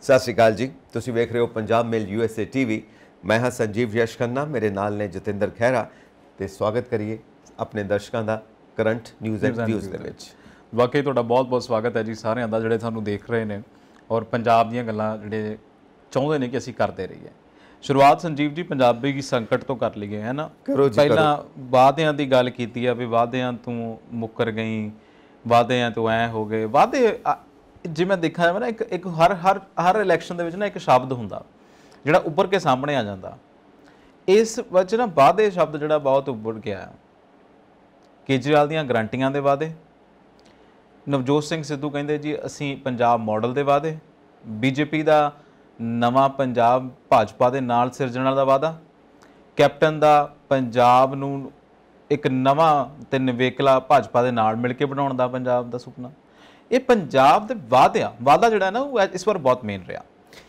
ਸਤਿ ਸ਼੍ਰੀ ਅਕਾਲ ਜੀ ਤੁਸੀਂ ਵੇਖ ਰਹੇ ਹੋ ਪੰਜਾਬ ਮੇਲ ਯੂਐਸਏ ਟੀਵੀ ਮੈਂ ਹਾਂ ਸੰਜੀਵ ਯਸ਼ ਖੰਨਾ ਮੇਰੇ ਨਾਲ ਨੇ ਜਤਿੰਦਰ ਖਹਿਰਾ ਤੇ ਸਵਾਗਤ ਕਰੀਏ ਆਪਣੇ ਦਰਸ਼ਕਾਂ ਦਾ ਕਰੰਟ ਨਿਊਜ਼ ਐਂਡ ਵਿਊਜ਼ ਦੇ ਵਿੱਚ ਵਾਕਈ ਤੁਹਾਡਾ ਬਹੁਤ-ਬਹੁਤ ਸਵਾਗਤ ਹੈ ਜੀ ਸਾਰਿਆਂ ਦਾ ਜਿਹੜੇ ਸਾਨੂੰ ਦੇਖ ਰਹੇ ਨੇ ਔਰ ਪੰਜਾਬ ਦੀਆਂ ਗੱਲਾਂ ਜਿਹੜੇ ਚਾਹੁੰਦੇ ਨੇ ਕਿ ਅਸੀਂ ਕਰਦੇ ਰਹੀਏ ਸ਼ੁਰੂਆਤ ਸੰਜੀਵ ਜੀ ਪੰਜਾਬੀ ਦੀ ਸੰਕਟ ਤੋਂ ਕਰ ਲਈਏ ਹੈ ਨਾ ਪਹਿਲਾਂ ਵਾਅਦਿਆਂ ਦੀ ਗੱਲ ਕੀਤੀ ਆ ਵੀ ਵਾਅਦਿਆਂ ਤੋਂ ਮੁੱਕਰ ਗਈ ਵਾਅਦਿਆਂ ਤੋਂ ਐ ਹੋ ਗਏ ਵਾਅਦੇ ਜਿਵੇਂ ਦੇਖਿਆ ਜਾਵਾਂ ਨਾ ਇੱਕ ਇੱਕ ਹਰ ਹਰ ਹਰ ਇਲੈਕਸ਼ਨ ਦੇ ਵਿੱਚ ਨਾ ਇੱਕ ਸ਼ਬਦ ਹੁੰਦਾ ਜਿਹੜਾ ਉੱਪਰ ਕੇ ਸਾਹਮਣੇ ਆ ਜਾਂਦਾ ਇਸ ਵਿੱਚ ਨਾ ਵਾਅਦੇ ਸ਼ਬਦ ਜਿਹੜਾ ਬਹੁਤ ਉੱਪਰ ਗਿਆ ਕੇਜਰੀਵਾਲ ਦੀਆਂ ਗਰੰਟੀਆਂ ਦੇ ਵਾਅਦੇ ਨਵਜੋਤ ਸਿੰਘ ਸਿੱਧੂ ਕਹਿੰਦੇ ਜੀ ਅਸੀਂ ਪੰਜਾਬ ਮਾਡਲ ਦੇ ਵਾਅਦੇ ਬੀਜੇਪੀ ਦਾ ਨਵਾਂ ਪੰਜਾਬ ਭਾਜਪਾ ਦੇ ਨਾਲ ਸਿਰਜਣ ਦਾ ਵਾਅਦਾ ਕੈਪਟਨ ਦਾ ਪੰਜਾਬ ਨੂੰ ਇੱਕ ਨਵਾਂ ਤੇ ਨਵੇਕਲਾ ਭਾਜਪਾ ਦੇ ਨਾਲ ਮਿਲ ਕੇ ਬਣਾਉਣ ਦਾ ਪੰਜਾਬ ਦਾ ਸੁਪਨਾ ਇਹ ਪੰਜਾਬ ਦੇ ਵਾਅਦਿਆਂ ਵਾਅਦਾ ਜਿਹੜਾ ਨਾ ਉਹ ਇਸ ਵਾਰ ਬਹੁਤ ਮੇਨ ਰਿਹਾ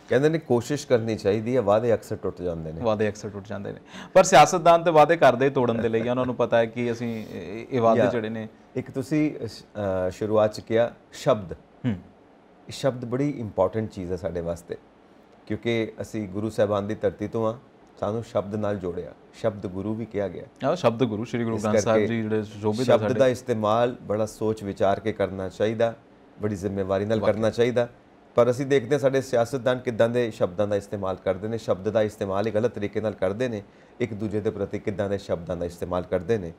ਕਹਿੰਦੇ ਨੇ ਕੋਸ਼ਿਸ਼ ਕਰਨੀ ਚਾਹੀਦੀ ਹੈ ਵਾਅਦੇ ਅਕਸਰ ਟੁੱਟ ਜਾਂਦੇ ਨੇ ਵਾਅਦੇ ਅਕਸਰ ਟੁੱਟ ਜਾਂਦੇ ਨੇ ਪਰ ਸਿਆਸਤਦਾਨ ਤੇ ਵਾਅਦੇ ਕਰਦੇ ਤੋੜਨ ਦੇ ਲਈ ਉਹਨਾਂ ਨੂੰ ਪਤਾ ਹੈ ਕਿ ਅਸੀਂ ਇਹ ਵਾਅਦੇ ਜਿਹੜੇ ਨੇ ਇੱਕ ਤੁਸੀਂ ਸ਼ੁਰੂਆਤ ਚ ਕਿਹਾ ਸ਼ਬਦ ਇਹ ਸ਼ਬਦ ਬੜੀ ਇੰਪੋਰਟੈਂਟ ਚੀਜ਼ ਹੈ ਸਾਡੇ ਵਾਸਤੇ ਕਿਉਂਕਿ ਅਸੀਂ ਗੁਰੂ ਸਾਹਿਬਾਨ ਦੀ ਧਰਤੀ ਤੋਂ ਆ ਸਾਨੂੰ ਸ਼ਬਦ ਨਾਲ ਜੋੜਿਆ ਸ਼ਬਦ ਗੁਰੂ ਵੀ ਕਿਹਾ ਗਿਆ ਆ ਸ਼ਬਦ ਗੁਰੂ ਸ੍ਰੀ ਗੁਰੂ ਗ੍ਰੰਥ ਸਾਹਿਬ ਜੀ ਜਿਹੜੇ ਜੋਬੇ ਦਾ ਸ਼ਬਦ ਦਾ ਇਸਤੇਮਾਲ ਬੜਾ ਸੋਚ ਵਿਚਾਰ ਕੇ ਕਰਨਾ ਚਾਹੀਦਾ ਬੜੀ ਜ਼ਿੰਮੇਵਾਰੀ ਨਾਲ ਕਰਨਾ ਚਾਹੀਦਾ ਪਰ ਅਸੀਂ ਦੇਖਦੇ ਹਾਂ ਸਾਡੇ ਸਿਆਸਤਦਾਨ ਕਿਦਾਂ ਦੇ ਸ਼ਬਦਾਂ ਦਾ ਇਸਤੇਮਾਲ ਕਰਦੇ ਨੇ ਸ਼ਬਦ ਦਾ ਇਸਤੇਮਾਲ ਹੀ ਗਲਤ ਤਰੀਕੇ ਨਾਲ ਕਰਦੇ ਨੇ ਇੱਕ ਦੂਜੇ ਦੇ ਪ੍ਰਤੀ ਕਿਦਾਂ ਦੇ ਸ਼ਬਦਾਂ ਦਾ ਇਸਤੇਮਾਲ ਕਰਦੇ ਨੇ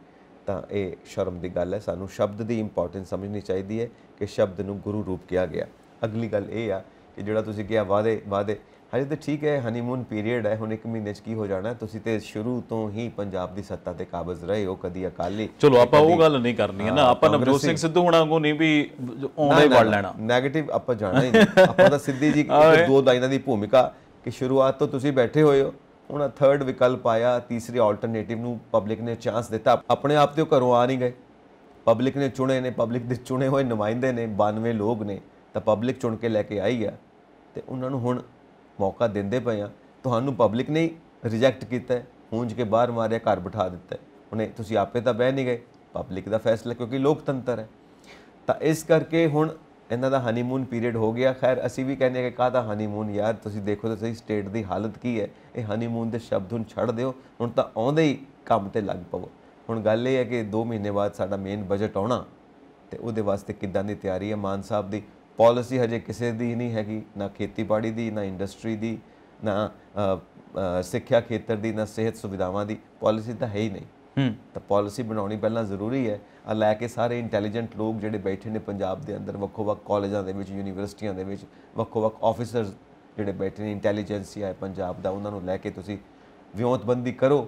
ਤਾਂ ਇਹ ਸ਼ਰਮ ਦੀ ਗੱਲ ਹੈ ਸਾਨੂੰ ਸ਼ਬਦ ਦੀ ਇੰਪੋਰਟੈਂਸ ਸਮਝਣੀ ਚਾਹੀਦੀ ਹੈ ਕਿ ਸ਼ਬਦ ਨੂੰ ਗੁਰੂ ਰੂਪ ਕਿਹਾ ਗਿਆ ਅਗਲੀ ਗੱਲ ਇਹ ਆ ਕਿ ਜਿਹੜਾ ਤੁਸੀਂ ਕਿਹਾ ਵਾਦੇ ਵਾਦੇ ਹਜੇ ਤਾਂ ਠੀਕ ਹੈ ਹਨੀਮੂਨ ਪੀਰੀਅਡ ਹੈ ਹੁਣ 1 ਮਹੀਨੇ ਚ ਕੀ ਹੋ ਜਾਣਾ ਤੁਸੀਂ ਤੇ ਸ਼ੁਰੂ ਤੋਂ ਹੀ ਪੰਜਾਬ ਦੀ ਸੱਤਾ ਤੇ ਕਾਬਜ਼ ਰਹੇ ਹੋ ਕਦੀ ਅਕਾਲੀ ਚਲੋ ਆਪਾਂ ਉਹ ਗੱਲ ਨਹੀਂ ਕਰਨੀ ਹੈ ਨਾ ਆਪਾਂ ਨਵਜੋਤ ਸਿੰਘ ਸਿੱਧੂ ਹੁਣਾਂ ਕੋ ਨਹੀਂ ਵੀ ਆਉਂਦਾ ਹੀ ਵੜ ਲੈਣਾ ਨੈਗੇਟਿਵ ਆਪਾਂ ਜਾਣਾ ਹੀ ਆਪਾਂ ਤਾਂ ਸਿੱਧੀ ਜੀ ਦੋ ਲਾਈਨਾਂ ਦੀ ਭੂਮਿਕਾ ਕਿ ਸ਼ੁਰੂਆਤ ਤੋਂ ਤੁਸੀਂ ਬੈਠੇ ਹੋਏ ਹੋ ਉਹਨਾਂ ਥਰਡ ਵਿਕਲਪ ਆਇਆ ਤੀਸਰੀ ਆਲਟਰਨੇਟਿਵ ਨੂੰ ਪਬਲਿਕ ਨੇ ਚਾਂਸ ਦਿੱਤਾ ਆਪਣੇ ਆਪ ਤੇ ਘਰੋਂ ਆ ਨਹੀਂ ਗਏ ਪਬਲਿਕ ਨੇ ਚੁਣੇ ਨੇ ਪਬਲਿਕ ਦੇ ਚੁਣੇ ਹੋਏ ਨੁਮਾਇੰਦੇ ਨੇ 92 ਲੋਕ ਨੇ ਤਾਂ ਪਬਲਿਕ ਚੁਣ ਕੇ ਲੈ ਕੇ ਆਈ ਆ ਤੇ ਉਹਨਾਂ ਨੂੰ ਹੁਣ ਮੌਕਾ ਦਿੰਦੇ ਪਏ ਆ ਤੁਹਾਨੂੰ ਪਬਲਿਕ ਨੇ ਰਿਜੈਕਟ ਕੀਤਾ ਹੈ ਹੁੰਜ ਕੇ ਬਾਹਰ ਮਾਰਿਆ ਘਰ ਬਿਠਾ ਦਿੱਤਾ ਉਹਨੇ ਤੁਸੀਂ ਆਪੇ ਤਾਂ ਬਹਿ ਨਹੀਂ ਗਏ ਪਬਲਿਕ ਦਾ ਫੈਸਲਾ ਕਿਉਂਕਿ ਲੋਕਤੰਤਰ ਹੈ ਤਾਂ ਇਸ ਕਰਕੇ ਹੁਣ ਇਹਨਾਂ ਦਾ ਹਨੀਮੂਨ ਪੀਰੀਅਡ ਹੋ ਗਿਆ ਖੈਰ ਅਸੀਂ ਵੀ ਕਹਿੰਦੇ ਆ ਕਿ ਕਾਹਦਾ ਹਨੀਮੂਨ ਯਾਰ ਤੁਸੀਂ ਦੇਖੋ ਤਾਂ ਸਹੀ ਸਟੇਟ ਦੀ ਹਾਲਤ ਕੀ ਹੈ ਇਹ ਹਨੀਮੂਨ ਦੇ ਸ਼ਬਦ ਹੁਣ ਛੱਡ ਦਿਓ ਹੁਣ ਤਾਂ ਆਉਂਦੇ ਹੀ ਕੰਮ ਤੇ ਲੱਗ ਪਵੋ ਹੁਣ ਗੱਲ ਇਹ ਹੈ ਕਿ 2 ਮਹੀਨੇ ਬਾਅਦ ਸਾਡਾ ਮੇਨ ਬਜਟ ਆਉਣਾ ਤੇ ਉਹਦੇ ਵਾਸਤੇ ਕਿੱਦਾਂ ਦੀ ਤਿਆਰੀ ਹੈ ਮਾਨ ਸਾਹਿਬ ਦੀ ਪਾਲਿਸੀ ਹਜੇ ਕਿਸੇ ਦੀ ਨਹੀਂ ਹੈਗੀ ਨਾ ਖੇਤੀਬਾੜੀ ਦੀ ਨਾ ਇੰਡਸਟਰੀ ਦੀ ਨਾ ਸਿੱਖਿਆ ਖੇਤਰ ਦੀ ਨਾ ਸਿਹਤ ਸੁਵਿਧਾਵਾਂ ਦੀ ਪਾਲਿਸੀ ਤਾਂ ਹੈ ਹੀ ਨਹੀਂ ਹੂੰ ਤਾਂ ਪਾਲਿਸੀ ਬਣਾਉਣੀ ਪਹਿਲਾਂ ਜ਼ਰੂਰੀ ਹੈ ਆ ਲੈ ਕੇ ਸਾਰੇ ਇੰਟੈਲੀਜੈਂਟ ਲੋਕ ਜਿਹੜੇ ਬੈਠੇ ਨੇ ਪੰਜਾਬ ਦੇ ਅੰਦਰ ਵੱਖੋ-ਵੱਖ ਕਾਲਜਾਂ ਦੇ ਵਿੱਚ ਯੂਨੀਵਰਸਿਟੀਆਂ ਦੇ ਵਿੱਚ ਵੱਖੋ-ਵੱਖ ਆਫੀਸਰਸ ਜਿਹੜੇ ਬੈਠੇ ਨੇ ਇੰਟੈਲੀਜੈਂਸੀ ਆ ਪੰਜਾਬ ਦਾ ਉਹਨਾਂ ਨੂੰ ਲੈ ਕੇ ਤੁਸੀਂ ਵਿਉਂਤਬੰਦੀ ਕਰੋ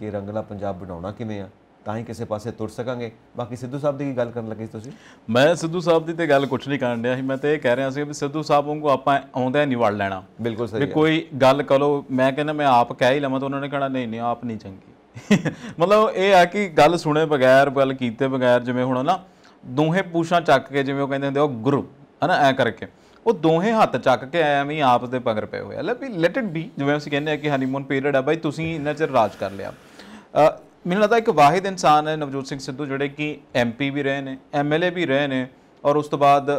ਕਿ ਰੰਗਲਾ ਪੰਜਾਬ ਬਣਾਉਣਾ ਕਿਵੇਂ ਆ ਤਾਂ ਹੀ ਕਿਸੇ ਪਾਸੇ ਤੁਰ ਸਕਾਂਗੇ ਬਾਕੀ ਸਿੱਧੂ ਸਾਹਿਬ ਦੀ ਗੱਲ ਕਰਨ ਲੱਗੇ ਤੁਸੀਂ ਮੈਂ ਸਿੱਧੂ ਸਾਹਿਬ ਦੀ ਤੇ ਗੱਲ ਕੁਝ ਨਹੀਂ ਕਰਨ ਡਿਆ ਸੀ ਮੈਂ ਤੇ ਇਹ ਕਹਿ ਰਿਹਾ ਸੀ ਵੀ ਸਿੱਧੂ ਸਾਹਿਬ ਨੂੰ ਆਪਾਂ ਆਉਂਦਾ ਨਹੀਂ ਵੜ ਲੈਣਾ ਬਿਲਕੁਲ ਸਹੀ ਵੀ ਕੋਈ ਗੱਲ ਕਰੋ ਮੈਂ ਕਹਿੰਦਾ ਮੈਂ ਆਪ ਕਹਿ ਹੀ ਲਵਾਂ ਤਾਂ ਉਹਨਾਂ ਨੇ ਕਹਣਾ ਨਹੀਂ ਨਹੀਂ ਆਪ ਨਹੀਂ ਚੰਗੀ ਮਤਲਬ ਇਹ ਆ ਕਿ ਗੱਲ ਸੁਣੇ ਬਗੈਰ ਗੱਲ ਕੀਤੇ ਬਗੈਰ ਜਿਵੇਂ ਹੁਣ ਨਾ ਦੋਹੇ ਪੂਛਾਂ ਚੱਕ ਕੇ ਜਿਵੇਂ ਉਹ ਕਹਿੰਦੇ ਹੁੰਦੇ ਉਹ ਗੁਰੂ ਹਨਾ ਐ ਕਰਕੇ ਉਹ ਦੋਹੇ ਹੱਥ ਚੱਕ ਕੇ ਐਵੇਂ ਆਪ ਦੇ ਪਗਰ ਪਏ ਹੋਏ ਲੈ ਵੀ ਲੈਟ ਇਟ ਬੀ ਜਿਵੇਂ ਅਸੀਂ ਕਹਿੰਦੇ ਆ ਕਿ ਹਨੀਮੂਨ ਪੀਰੀਅਡ ਆ ਬਾਈ ਤੁਸੀਂ ਇੰਨਾ ਚਿਰ ਰਾਜ ਕਰ ਲਿਆ ਮੈਨੂੰ ਲੱਗਦਾ ਇੱਕ ਵਾਹਿਦ ਇਨਸਾਨ ਹੈ ਨਵਜੋਤ ਸਿੰਘ ਸਿੱਧੂ ਜਿਹੜੇ ਕਿ ਐਮਪੀ ਵੀ ਰਹੇ ਨੇ ਐਮਐਲਏ ਵੀ ਰਹੇ ਨੇ ਔਰ ਉਸ ਤੋਂ ਬਾਅਦ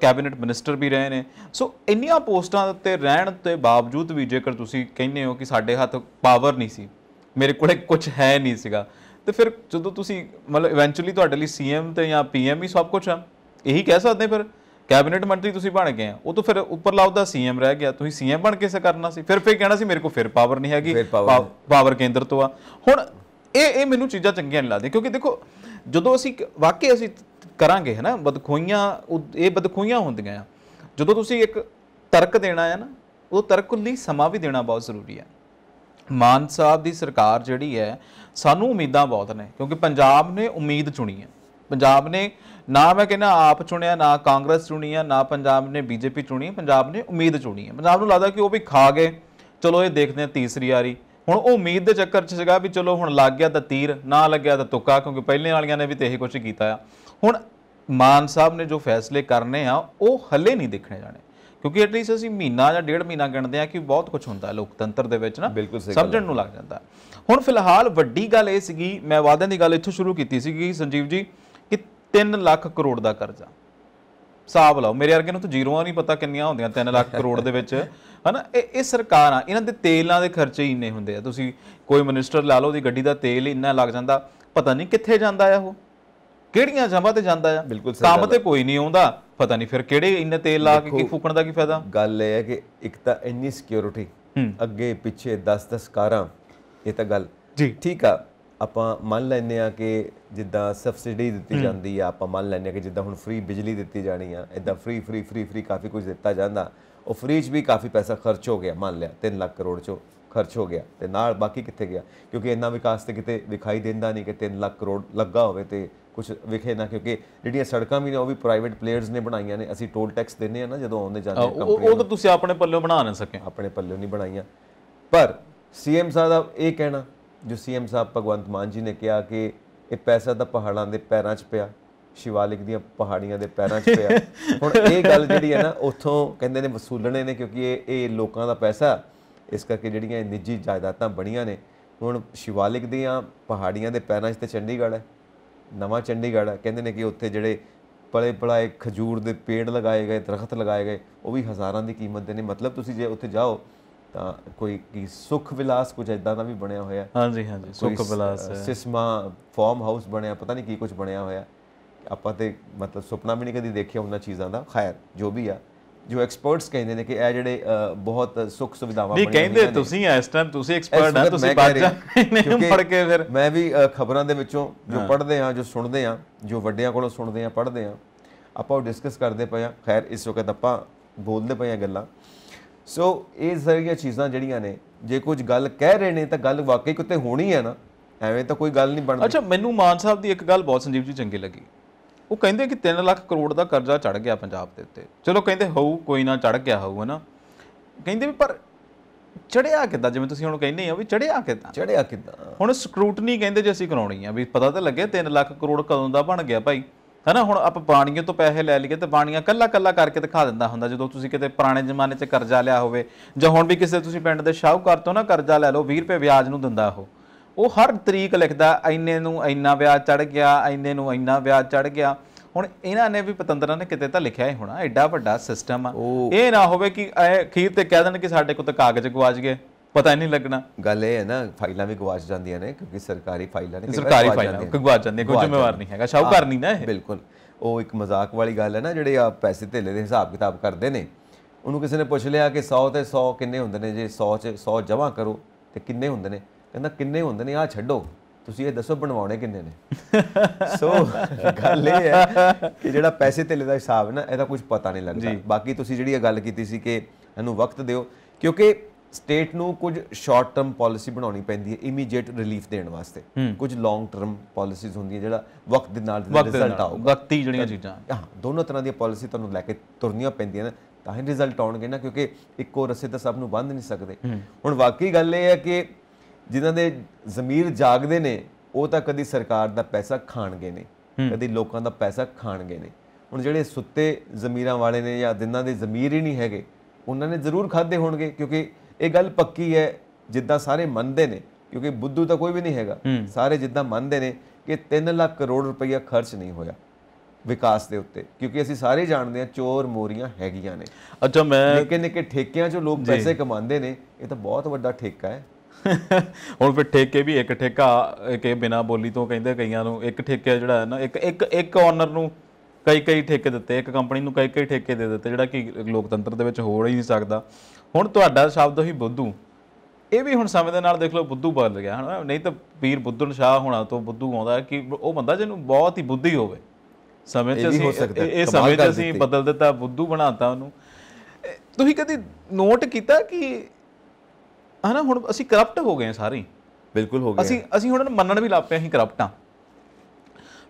ਕੈਬਨਿਟ ਮਿਨਿਸਟਰ ਵੀ ਰਹੇ ਨੇ ਸੋ ਇੰਨੀਆਂ ਪੋਸਟਾਂ ਉੱਤੇ ਰਹਿਣ ਤੇ ਬਾਵਜੂਦ ਵੀ ਜੇਕਰ ਤੁਸੀਂ ਕਹਿੰਦੇ ਹੋ ਕਿ ਸਾਡੇ ਹੱਥ ਪਾਵਰ ਨਹੀਂ ਸੀ ਮੇਰੇ ਕੋਲੇ ਕੁਝ ਹੈ ਨਹੀਂ ਸੀਗਾ ਤੇ ਫਿਰ ਜਦੋਂ ਤੁਸੀਂ ਮਤਲਬ ਇਵੈਂਚੁਅਲੀ ਤੁਹਾਡੇ ਲਈ ਸੀਐਮ ਤੇ ਜਾਂ ਪੀਐਮ ਹੀ ਸਭ ਕੁਝ ਆ ਇਹੀ ਕਹਿ ਸਕਦੇ ਫਿਰ ਕੈਬਨਿਟ ਮੰਤਰੀ ਤੁਸੀਂ ਬਣ ਗਏ ਆ ਉਹ ਤੋਂ ਫਿਰ ਉੱਪਰ ਲਾਉਦਾ ਸੀਐਮ ਰਹਿ ਗਿਆ ਤੁਸੀਂ ਸੀਐਮ ਬਣ ਕੇ ਸੇ ਕਰਨਾ ਸੀ ਫਿਰ ਫੇਰ ਕਹਿਣਾ ਸੀ ਮੇਰੇ ਕੋਲ ਫਿਰ ਪਾਵਰ ਨਹੀਂ ਹੈਗੀ ਪਾਵਰ ਕੇਂਦਰ ਤੋਂ ਆ ਹੁਣ ਇਹ ਇਹ ਮੈਨੂੰ ਚੀਜ਼ਾਂ ਚੰਗੀਆਂ ਨਹੀਂ ਲੱਗਦੀਆਂ ਕਿਉਂਕਿ ਦੇਖੋ ਜਦੋਂ ਅਸੀਂ ਵਾਕਈ ਅਸੀਂ ਕਰਾਂਗੇ ਹੈ ਨਾ ਬਦਖੋਈਆਂ ਇਹ ਬਦਖੋਈਆਂ ਹੁੰਦੀਆਂ ਆ ਜਦੋਂ ਤੁਸੀਂ ਇੱਕ ਤਰਕ ਦੇਣਾ ਹੈ ਨਾ ਉਹ ਤਰਕ ਲਈ ਸਮਾਂ ਵੀ ਦੇਣਾ ਬਹੁਤ ਜ਼ਰੂਰੀ ਹੈ ਮਾਨ ਸਾਹਿਬ ਦੀ ਸਰਕਾਰ ਜਿਹੜੀ ਹੈ ਸਾਨੂੰ ਉਮੀਦਾਂ ਬਹੁਤ ਨੇ ਕਿਉਂਕਿ ਪੰਜਾਬ ਨੇ ਉਮੀਦ ਚੁਣੀ ਹੈ ਪੰਜਾਬ ਨੇ ਨਾ ਮੈਂ ਕਹਿੰਦਾ ਆਪ ਚੁਣਿਆ ਨਾ ਕਾਂਗਰਸ ਚੁਣੀ ਹੈ ਨਾ ਪੰਜਾਬ ਨੇ ਬੀਜੇਪੀ ਚੁਣੀ ਹੈ ਪੰਜਾਬ ਨੇ ਉਮੀਦ ਚੁਣੀ ਹੈ ਪੰਜਾਬ ਨੂੰ ਲੱਗਦਾ ਕਿ ਉਹ ਵੀ ਖਾ ਗਏ ਚਲੋ ਇਹ ਦੇਖਦੇ ਆ ਤੀਸਰੀ ਵਾਰੀ ਹੁਣ ਉਹ ਉਮੀਦ ਦੇ ਚੱਕਰ 'ਚ ਸੀਗਾ ਵੀ ਚਲੋ ਹੁਣ ਲੱਗ ਗਿਆ ਤਾਂ ਤੀਰ ਨਾ ਲੱਗਿਆ ਤਾਂ ਤੁੱਕਾ ਕਿਉਂਕਿ ਪਹਿਲੇ ਵਾਲੀਆਂ ਨੇ ਵੀ ਤੇ ਇਹੀ ਕੁਝ ਕੀਤਾ ਆ ਹੁਣ ਮਾਨ ਸਾਹਿਬ ਨੇ ਜੋ ਫੈਸਲੇ ਕਰਨੇ ਆ ਉਹ ਹੱਲੇ ਨਹੀਂ ਦੇਖਣੇ ਜਾਣੇ ਕਿਉਂਕਿ ਐਟਲੀਸਟ ਅਸੀਂ ਮਹੀਨਾ ਜਾਂ ਡੇਢ ਮਹੀਨਾ ਗਿਣਦੇ ਆ ਕਿ ਬਹੁਤ ਕੁਝ ਹੁੰਦਾ ਲੋਕਤੰਤਰ ਦੇ ਵਿੱਚ ਨਾ ਸਮਝਣ ਨੂੰ ਲੱਗ ਜਾਂਦਾ ਹੁਣ ਫਿਲਹਾਲ ਵੱਡੀ ਗੱਲ ਇਹ ਸੀਗੀ ਮੈਂ ਵਾਅਦਿਆਂ ਦੀ ਗੱਲ ਇੱਥੋਂ ਸ਼ੁਰੂ ਕੀਤੀ ਸੀਗੀ ਸੰਜੀਵ ਜੀ ਕਿ 3 ਲੱਖ ਕਰੋੜ ਦਾ ਕਰਜ਼ਾ ਹਿਸਾਬ ਲਾਓ ਮੇਰੇ ਵਰਗੇ ਨੂੰ ਤਾਂ ਜ਼ੀਰੋਆਂ ਨਹੀਂ ਪਤਾ ਕਿੰਨੀਆਂ ਹੁੰਦੀਆਂ 3 ਲੱਖ ਕਰੋੜ ਦੇ ਵਿੱਚ ਹਨਾ ਇਹ ਇਹ ਸਰਕਾਰਾਂ ਇਹਨਾਂ ਦੇ ਤੇਲਾਂ ਦੇ ਖਰਚੇ ਹੀ ਇੰਨੇ ਹੁੰਦੇ ਆ ਤੁਸੀਂ ਕੋਈ ਮਿਨਿਸਟਰ ਲਾ ਲਓ ਉਹਦੀ ਗੱਡੀ ਦਾ ਤੇਲ ਇੰਨਾ ਲੱਗ ਜਾਂਦਾ ਪਤਾ ਨਹੀਂ ਕਿੱਥੇ ਜਾਂਦਾ ਆ ਉਹ ਕਿਹੜੀਆਂ ਜਮਾਂ ਤੇ ਜਾਂਦਾ ਆ ਬਿਲਕੁਲ ਸਹੀ ਕੰਮ ਤੇ ਕੋਈ ਨਹੀਂ ਆਉਂਦਾ ਪਤਾ ਨਹੀਂ ਫਿਰ ਕਿਹੜੇ ਇੰਨੇ ਤੇਲ ਲਾ ਕੇ ਕੀ ਫੂਕਣ ਦਾ ਕੀ ਫਾਇਦਾ ਗੱਲ ਇਹ ਹੈ ਕਿ ਇੱਕ ਤਾਂ ਇੰਨੀ ਸਿਕਿਉਰਿਟੀ ਅੱਗੇ ਪਿੱਛੇ 10-10 ਕਾਰਾਂ ਇਹ ਤਾਂ ਗੱਲ ਜੀ ਠੀਕ ਆ ਆਪਾਂ ਮੰਨ ਲੈਨੇ ਆ ਕਿ ਜਿੱਦਾਂ ਸਬਸਿਡੀ ਦਿੱਤੀ ਜਾਂਦੀ ਆ ਆਪਾਂ ਮੰਨ ਲੈਨੇ ਆ ਕਿ ਜਿੱਦਾਂ ਹੁਣ ਫ੍ਰੀ ਬਿਜਲੀ ਦਿੱਤੀ ਜਾਣੀ ਆ ਇਦਾਂ ਫ੍ਰੀ ਫ੍ਰੀ ਫ੍ਰੀ ਫ੍ਰੀ ਕਾਫੀ ਕੁਝ ਦਿੱਤਾ ਜਾਂਦਾ ਉਹ ਫ੍ਰੀ 'ਚ ਵੀ ਕਾਫੀ ਪੈਸਾ ਖਰਚ ਹੋ ਗਿਆ ਮੰਨ ਲਿਆ 3 ਲੱਖ ਕਰੋੜ 'ਚੋਂ ਖਰਚ ਹੋ ਗਿਆ ਤੇ ਨਾਲ ਬਾਕੀ ਕਿੱਥੇ ਗਿਆ ਕਿਉਂਕਿ ਇੰਨਾ ਵਿਕਾਸ ਤੇ ਕਿਤੇ ਵਿਖਾਈ ਦਿੰਦਾ ਨਹੀਂ ਕਿ 3 ਲੱਖ ਕਰੋੜ ਲੱਗਾ ਹੋਵੇ ਤੇ ਕੁਝ ਵਿਖੇ ਨਾ ਕਿਉਂਕਿ ਜਿਹੜੀਆਂ ਸੜਕਾਂ ਵੀ ਨੇ ਉਹ ਵੀ ਪ੍ਰਾਈਵੇਟ ਪਲੇਅਰਸ ਨੇ ਬਣਾਈਆਂ ਨੇ ਅਸੀਂ ਟੋਲ ਟੈਕਸ ਦਿੰਨੇ ਆ ਨਾ ਜਦੋਂ ਆਉਂਦੇ ਜਾਂਦੇ ਕੰਪਨੀ ਉਹ ਤਾਂ ਤੁਸੀਂ ਆਪਣੇ ਪੱਲਿਓਂ ਬਣਾ ਨਹੀਂ ਸਕੇ ਆਪਣੇ ਪੱਲਿਓਂ ਨਹੀਂ ਬਣਾਈਆਂ ਪਰ ਸੀਐਮ ਸਾਹਿਬ ਇਹ ਕਹਿਣਾ ਜੋ ਸੀਐਮ ਸਾਹਿਬ ਭਗਵੰਤ ਮਾਨ ਜੀ ਨੇ ਕਿਹਾ ਕਿ ਇਹ ਪੈਸਾ ਤਾਂ ਪਹਾੜਾਂ ਦੇ ਪੈਰਾਂ 'ਚ ਪਿਆ ਸ਼ਿਵਾਲਿਕ ਦੀਆਂ ਪਹਾੜੀਆਂ ਦੇ ਪੈਰਾਂ 'ਚ ਪਿਆ ਹੁਣ ਇਹ ਗੱਲ ਜਿਹੜੀ ਹੈ ਨਾ ਉੱਥੋਂ ਕਹਿੰਦੇ ਨੇ ਵਸੂਲਣੇ ਨੇ ਕਿਉਂਕਿ ਇਹ ਇਹ ਲੋਕਾਂ ਦਾ ਪੈਸਾ ਇਸ ਕਰਕੇ ਜਿਹੜੀਆਂ ਨਿੱਜੀ ਜਾਇਦਾਦਾਂ ਬਣੀਆਂ ਨੇ ਹੁਣ ਸ਼ਿਵਾਲਿਕ ਦੀਆਂ ਪਹਾੜੀਆਂ ਦੇ ਪੈਰਾਂ 'ਚ ਤੇ ਚੰਡੀਗੜ੍ਹ ਹੈ ਨਵਾਂ ਚੰਡੀਗੜ੍ਹ ਹੈ ਕਹਿੰਦੇ ਨੇ ਕਿ ਉੱਥੇ ਜਿਹੜੇ ਪਲੇ ਪਲਾਏ ਖਜੂਰ ਦੇ ਪੇੜ ਲਗਾਏ ਗਏ ਦਰਖਤ ਲਗਾਏ ਗਏ ਉਹ ਵੀ ਹਜ਼ਾਰਾਂ ਦੀ ਕੀਮਤ ਦੇ ਨੇ ਮਤਲਬ ਤੁਸੀਂ ਜੇ ਉੱਥੇ ਜਾਓ ਤਾਂ ਕੋਈ ਕੀ ਸੁਖ ਵਿਲਾਸ ਕੁਝ ਐਦਾਂ ਦਾ ਵੀ ਬਣਿਆ ਹੋਇਆ ਹਾਂਜੀ ਹਾਂਜੀ ਸੁਖ ਵਿਲਾਸ ਸਿਸਮਾ ਫਾਰਮ ਹਾਊਸ ਬਣਿਆ ਪਤਾ ਨਹੀਂ ਕੀ ਕੁਝ ਬਣਿਆ ਹੋਇਆ ਆਪਾਂ ਤੇ ਮਤਲਬ ਸੁਪਨਾ ਵੀ ਨਹੀਂ ਕਦੀ ਦੇਖਿਆ ਉਹਨਾਂ ਚੀਜ਼ਾਂ ਦਾ ਖੈਰ ਜੋ ਵੀ ਆ ਜੋ ਐਕਸਪਰਟਸ ਕਹਿੰਦੇ ਨੇ ਕਿ ਇਹ ਜਿਹੜੇ ਬਹੁਤ ਸੁੱਖ ਸੁਵਿਧਾਵਾਂ ਨੇ ਨਹੀਂ ਕਹਿੰਦੇ ਤੁਸੀਂ ਇਸ ਟਾਈਮ ਤੁਸੀਂ ਐਕਸਪਰਟ ਆ ਤੁਸੀਂ ਬਾਜਾ ਪੜ ਕੇ ਫਿਰ ਮੈਂ ਵੀ ਖਬਰਾਂ ਦੇ ਵਿੱਚੋਂ ਜੋ ਪੜ੍ਹਦੇ ਆ ਜੋ ਸੁਣਦੇ ਆ ਜੋ ਵੱਡਿਆਂ ਕੋਲੋਂ ਸੁਣਦੇ ਆ ਪੜ੍ਹਦੇ ਆ ਆਪਾਂ ਉਹ ਡਿਸਕਸ ਕਰਦੇ ਪਏ ਆ ਖੈਰ ਇਸ ਵਕਤ ਆਪਾਂ ਬੋਲਦੇ ਪਏ ਆ ਗੱਲਾਂ ਸੋ ਇਹ ਸਾਰੀਆਂ ਚੀਜ਼ਾਂ ਜਿਹੜੀਆਂ ਨੇ ਜੇ ਕੁਝ ਗੱਲ ਕਹਿ ਰਹੇ ਨੇ ਤਾਂ ਗੱਲ ਵਾਕਈ ਕਿਤੇ ਹੋਣੀ ਹੈ ਨਾ ਐਵੇਂ ਤਾਂ ਕੋਈ ਗੱਲ ਨਹੀਂ ਬਣਦੀ ਅੱਛਾ ਮੈਨੂੰ ਮਾਨ ਸਾਹਿਬ ਦੀ ਇੱਕ ਗੱਲ ਬਹੁਤ ਸੰਜੀਵ ਜੀ ਚੰਗੀ ਲੱਗੀ ਉਹ ਕਹਿੰਦੇ ਕਿ 3 ਲੱਖ ਕਰੋੜ ਦਾ ਕਰਜ਼ਾ ਚੜ ਗਿਆ ਪੰਜਾਬ ਦੇ ਉੱਤੇ ਚਲੋ ਕਹਿੰਦੇ ਹੋਊ ਕੋਈ ਨਾ ਚੜ ਗਿਆ ਹੋਊ ਹਨਾ ਕਹਿੰਦੇ ਵੀ ਪਰ ਚੜਿਆ ਕਿੱਦਾਂ ਜਿਵੇਂ ਤੁਸੀਂ ਹੁਣ ਕਹਿੰਦੇ ਆ ਵੀ ਚੜਿਆ ਕਿੱਦਾਂ ਚੜਿਆ ਕਿੱਦਾਂ ਹੁਣ ਸਕਰੂਟਨੀ ਕਹਿੰਦੇ ਜੇ ਅਸੀਂ ਕਰਾਉਣੀ ਆ ਵੀ ਪਤਾ ਤਾਂ ਲੱਗੇ 3 ਲੱਖ ਕਰੋੜ ਕਦੋਂ ਦਾ ਬਣ ਗਿਆ ਭਾਈ ਨਾ ਹੁਣ ਆਪਾਂ ਬਾਣੀਆਂ ਤੋਂ ਪੈਸੇ ਲੈ ਲਈਏ ਤੇ ਬਾਣੀਆਂ ਕੱਲਾ ਕੱਲਾ ਕਰਕੇ ਦਿਖਾ ਦਿੰਦਾ ਹੁੰਦਾ ਜਦੋਂ ਤੁਸੀਂ ਕਿਤੇ ਪੁਰਾਣੇ ਜ਼ਮਾਨੇ 'ਚ ਕਰਜ਼ਾ ਲਿਆ ਹੋਵੇ ਜਾਂ ਹੁਣ ਵੀ ਕਿਸੇ ਤੁਸੀਂ ਪਿੰਡ ਦੇ ਸ਼ਾਹੂਕਾਰ ਤੋਂ ਨਾ ਕਰਜ਼ਾ ਲੈ ਲਓ 20 ਰੁਪਏ ਵਿਆਜ ਨੂੰ ਦਿੰਦਾ ਉਹ ਉਹ ਹਰ ਤਰੀਕ ਲਿਖਦਾ ਐਨੇ ਨੂੰ ਐਨਾ ਵਿਆਜ ਚੜ ਗਿਆ ਐਨੇ ਨੂੰ ਐਨਾ ਵਿਆਜ ਚੜ ਗਿਆ ਹੁਣ ਇਹਨਾਂ ਨੇ ਵੀ ਪਤੰਦਰਾਂ ਨੇ ਕਿਤੇ ਤਾਂ ਲਿਖਿਆ ਹੀ ਹੋਣਾ ਐਡਾ ਵੱਡਾ ਸਿਸਟਮ ਆ ਇਹ ਨਾ ਹੋਵੇ ਕਿ ਅਖੀਰ ਤੇ ਕਹਿ ਦੇਣ ਕਿ ਸਾਡੇ ਕੋਲ ਤਾਂ ਕਾਗਜ਼ ਗਵਾਚ ਗਏ ਪਤਾ ਨਹੀਂ ਲੱਗਣਾ ਗੱਲ ਇਹ ਹੈ ਨਾ ਫਾਈਲਾਂ ਵੀ ਗਵਾਚ ਜਾਂਦੀਆਂ ਨੇ ਕਿਉਂਕਿ ਸਰਕਾਰੀ ਫਾਈਲਾਂ ਨੇ ਸਰਕਾਰੀ ਫਾਈਲਾਂ ਗਵਾਚ ਜਾਂਦੀਆਂ ਕੋਈ ਜ਼ਿੰਮੇਵਾਰ ਨਹੀਂ ਹੈਗਾ ਸ਼ਾਹੂਕਾਰ ਨਹੀਂ ਨਾ ਇਹ ਬਿਲਕੁਲ ਉਹ ਇੱਕ ਮਜ਼ਾਕ ਵਾਲੀ ਗੱਲ ਹੈ ਨਾ ਜਿਹੜੇ ਆ ਪੈਸੇ ਧੇਲੇ ਦੇ ਹਿਸਾਬ ਕਿਤਾਬ ਕਰਦੇ ਨੇ ਉਹਨੂੰ ਕਿਸੇ ਨੇ ਪੁੱਛ ਲਿਆ ਕਿ 100 ਤੇ 100 ਕਿੰਨੇ ਹੁੰਦੇ ਨੇ ਜੇ 100 ਚ 100 ਜਮਾ ਕਰੋ ਤੇ ਕਿੰਨੇ ਹੁੰਦੇ ਨੇ ਕਹਿੰਦਾ ਕਿੰਨੇ ਹੁੰਦੇ ਨੇ ਆ ਛੱਡੋ ਤੁਸੀਂ ਇਹ ਦੱਸੋ ਬਣਵਾਉਣੇ ਕਿੰਨੇ ਨੇ ਸੋ ਗੱਲ ਇਹ ਹੈ ਕਿ ਜਿਹੜਾ ਪੈਸੇ ਧੇਲੇ ਦਾ ਹਿਸਾਬ ਨਾ ਇਹਦਾ ਕੁਝ ਪਤਾ ਨਹੀਂ ਲੱਗਦਾ ਬਾਕੀ ਤੁਸੀਂ ਜਿਹੜੀ ਇਹ ਗੱਲ ਕੀਤੀ ਸੀ ਕਿ ਇਹਨੂੰ ਵਕਤ ਦਿਓ ਕਿਉਂਕਿ ਸਟੇਟ ਨੂੰ ਕੁਝ ਸ਼ਾਰਟ ਟਰਮ ਪਾਲਿਸੀ ਬਣਾਉਣੀ ਪੈਂਦੀ ਹੈ ਇਮੀਡੀਏਟ ਰਿਲੀਫ ਦੇਣ ਵਾਸਤੇ ਕੁਝ ਲੌਂਗ ਟਰਮ ਪਾਲਿਸੀਜ਼ ਹੁੰਦੀਆਂ ਜਿਹੜਾ ਵਕਤ ਦੇ ਨਾਲ ਰਿਜ਼ਲਟ ਆਊਗਾ ਵਕਤੀ ਜਿਹੜੀਆਂ ਚੀਜ਼ਾਂ ਹਾਂ ਦੋਨੋਂ ਤਰ੍ਹਾਂ ਦੀਆਂ ਪਾਲਿਸੀ ਤੁਹਾਨੂੰ ਲੈ ਕੇ ਤੁਰਨੀਆਂ ਪੈਂਦੀਆਂ ਨੇ ਤਾਂ ਹੀ ਰਿਜ਼ਲਟ ਆਉਣਗੇ ਨਾ ਕਿਉਂਕਿ ਇੱਕੋ ਰਸੇ ਤਾਂ ਸਭ ਨੂੰ ਬੰਦ ਨਹੀਂ ਸਕਦੇ ਹੁਣ ਵਾਕਈ ਗੱਲ ਇਹ ਹੈ ਕਿ ਜਿਨ੍ਹਾਂ ਦੇ ਜ਼ਮੀਰ ਜਾਗਦੇ ਨੇ ਉਹ ਤਾਂ ਕਦੀ ਸਰਕਾਰ ਦਾ ਪੈਸਾ ਖਾਣਗੇ ਨੇ ਕਦੀ ਲੋਕਾਂ ਦਾ ਪੈਸਾ ਖਾਣਗੇ ਨੇ ਹੁਣ ਜਿਹੜੇ ਸੁੱਤੇ ਜ਼ਮੀਰਾਂ ਵਾਲੇ ਨੇ ਜਾਂ ਦਿਨਾਂ ਦੇ ਜ਼ਮੀਰ ਹੀ ਨਹੀਂ ਹੈਗੇ ਉਹਨਾਂ ਨੇ ਜ਼ਰੂਰ ਖਾਦੇ ਹੋਣਗੇ ਕਿਉਂਕਿ ਇਹ ਗੱਲ ਪੱਕੀ ਹੈ ਜਿੱਦਾਂ ਸਾਰੇ ਮੰਨਦੇ ਨੇ ਕਿਉਂਕਿ ਬੁੱਧੂ ਤਾਂ ਕੋਈ ਵੀ ਨਹੀਂ ਹੈਗਾ ਸਾਰੇ ਜਿੱਦਾਂ ਮੰਨਦੇ ਨੇ ਕਿ 3 ਲੱਖ ਕਰੋੜ ਰੁਪਈਆ ਖਰਚ ਨਹੀਂ ਹੋਇਆ ਵਿਕਾਸ ਦੇ ਉੱਤੇ ਕਿਉਂਕਿ ਅਸੀਂ ਸਾਰੇ ਜਾਣਦੇ ਹਾਂ ਚੋਰ ਮੋਰੀਆਂ ਹੈਗੀਆਂ ਨੇ ਅੱਛਾ ਮੈਂ ਨਿੱਕੇ ਨਿੱਕੇ ਠੇਕਿਆਂ 'ਚੋਂ ਲੋਕ ਪੈਸੇ ਕਮਾਉਂਦੇ ਨੇ ਇਹ ਤਾਂ ਬਹੁਤ ਵੱਡਾ ਠੇਕਾ ਹੈ ਹੁਣ ਫਿਰ ਠੇਕੇ ਵੀ ਇੱਕ ਠੇਕਾ ਕੇ ਬਿਨਾ ਬੋਲੀ ਤੋਂ ਕਹਿੰਦੇ ਕਈਆਂ ਨੂੰ ਇੱਕ ਠੇਕਾ ਜਿਹੜਾ ਹੈ ਨਾ ਇੱਕ ਇੱਕ ਇੱਕ ਓਨਰ ਨੂੰ ਕਈ ਕਈ ਠੇਕੇ ਦਿੱਤੇ ਇੱਕ ਕੰਪਨੀ ਨੂੰ ਕਈ ਕਈ ਠੇਕੇ ਦੇ ਦਿੱਤੇ ਜਿਹੜਾ ਕਿ ਲੋਕਤੰਤਰ ਦੇ ਵਿੱਚ ਹੋ ਹੀ ਨਹੀਂ ਸਕਦਾ ਹੁਣ ਤੁਹਾਡਾ ਸ਼ਬਦ ਹੀ ਬੁੱਧੂ ਇਹ ਵੀ ਹੁਣ ਸਮੇਂ ਦੇ ਨਾਲ ਦੇਖ ਲਓ ਬੁੱਧੂ ਬਦਲ ਗਿਆ ਹਨਾ ਨਹੀਂ ਤਾਂ ਪੀਰ ਬੁੱਧਨ ਸ਼ਾਹ ਹੋਣਾ ਤੋਂ ਬੁੱਧੂ ਆਉਂਦਾ ਕਿ ਉਹ ਬੰਦਾ ਜਿਹਨੂੰ ਬਹੁਤ ਹੀ ਬੁੱਧੀ ਹੋਵੇ ਸਮੇਂ 'ਚ ਅਸੀਂ ਇਹ ਸਮੇਂ 'ਚ ਅਸੀਂ ਬਦਲ ਦਿੱਤਾ ਬੁੱਧੂ ਬਣਾਤਾ ਉਹਨੂੰ ਤੁਸੀਂ ਕਦੀ ਨੋਟ ਕੀਤਾ ਕਿ ਹਨਾ ਹੁਣ ਅਸੀਂ ਕਰਪਟ ਹੋ ਗਏ ਸਾਰੇ ਬਿਲਕੁਲ ਹੋ ਗਏ ਅਸੀਂ ਅਸੀਂ ਹੁਣ ਮੰਨਣ ਵੀ ਲੱਗ ਪਏ ਅਸੀਂ ਕਰਪਟਾਂ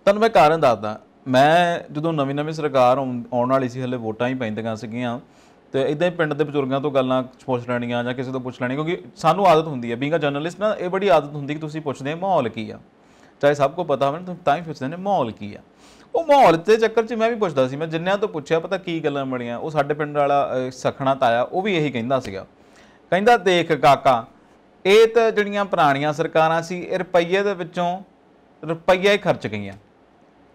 ਤੁਹਾਨੂੰ ਮੈਂ ਕਾਰਨ ਦੱਸਦਾ ਮੈਂ ਜਦੋਂ ਨਵੀਂ ਨਵੀਂ ਸਰਕਾਰ ਆਉਣ ਵਾਲੀ ਸੀ ਹਲੇ ਵੋਟਾਂ ਹੀ ਪੈਂਦੀਆਂ ਸੀਗੀਆਂ ਤੇ ਇਦਾਂ ਹੀ ਪਿੰਡ ਦੇ ਬਜ਼ੁਰਗਾਂ ਤੋਂ ਗੱਲਾਂ ਪੁੱਛ ਲੈਣੀਆਂ ਜਾਂ ਕਿਸੇ ਤੋਂ ਪੁੱਛ ਲੈਣੀ ਕਿਉਂਕਿ ਸਾਨੂੰ ਆਦਤ ਹੁੰਦੀ ਹੈ ਬੀਂਗ ਜਰਨਲਿਸਟ ਨਾ ਇਹ ਬੜੀ ਆਦਤ ਹੁੰਦੀ ਕਿ ਤੁਸੀਂ ਪੁੱਛਦੇ ਮਾਹੌਲ ਕੀ ਆ ਚਾਹੇ ਸਭ ਕੋ ਪਤਾ ਹੋਵੇ ਤਾਂ ਹੀ ਪੁੱਛਦੇ ਨੇ ਮਾਹੌਲ ਕੀ ਆ ਉਹ ਮਾਹੌਲ ਤੇ ਚੱਕਰ 'ਚ ਮੈਂ ਵੀ ਪੁੱਛਦਾ ਸੀ ਮੈਂ ਜਿੰਨਿਆਂ ਤੋਂ ਪੁੱਛਿਆ ਪਤਾ ਕੀ ਗੱਲਾਂ ਬਣੀਆਂ ਉਹ ਸਾਡੇ ਪਿੰਡ ਵਾਲਾ ਸਖਣਾ ਤਾਇਆ ਉਹ ਵੀ ਇਹੀ ਕਹਿੰਦਾ ਸੀਗਾ ਕਹਿੰਦਾ ਦੇਖ ਕਾਕਾ ਇਹ ਤਾਂ ਜਿਹੜੀਆਂ ਪੁਰਾਣੀਆਂ ਸਰਕਾਰਾਂ ਸੀ ਇਹ ਰੁਪਈਏ ਦੇ ਵਿੱਚੋਂ ਰੁਪਈਆ ਹੀ ਖਰਚ ਗਈਆਂ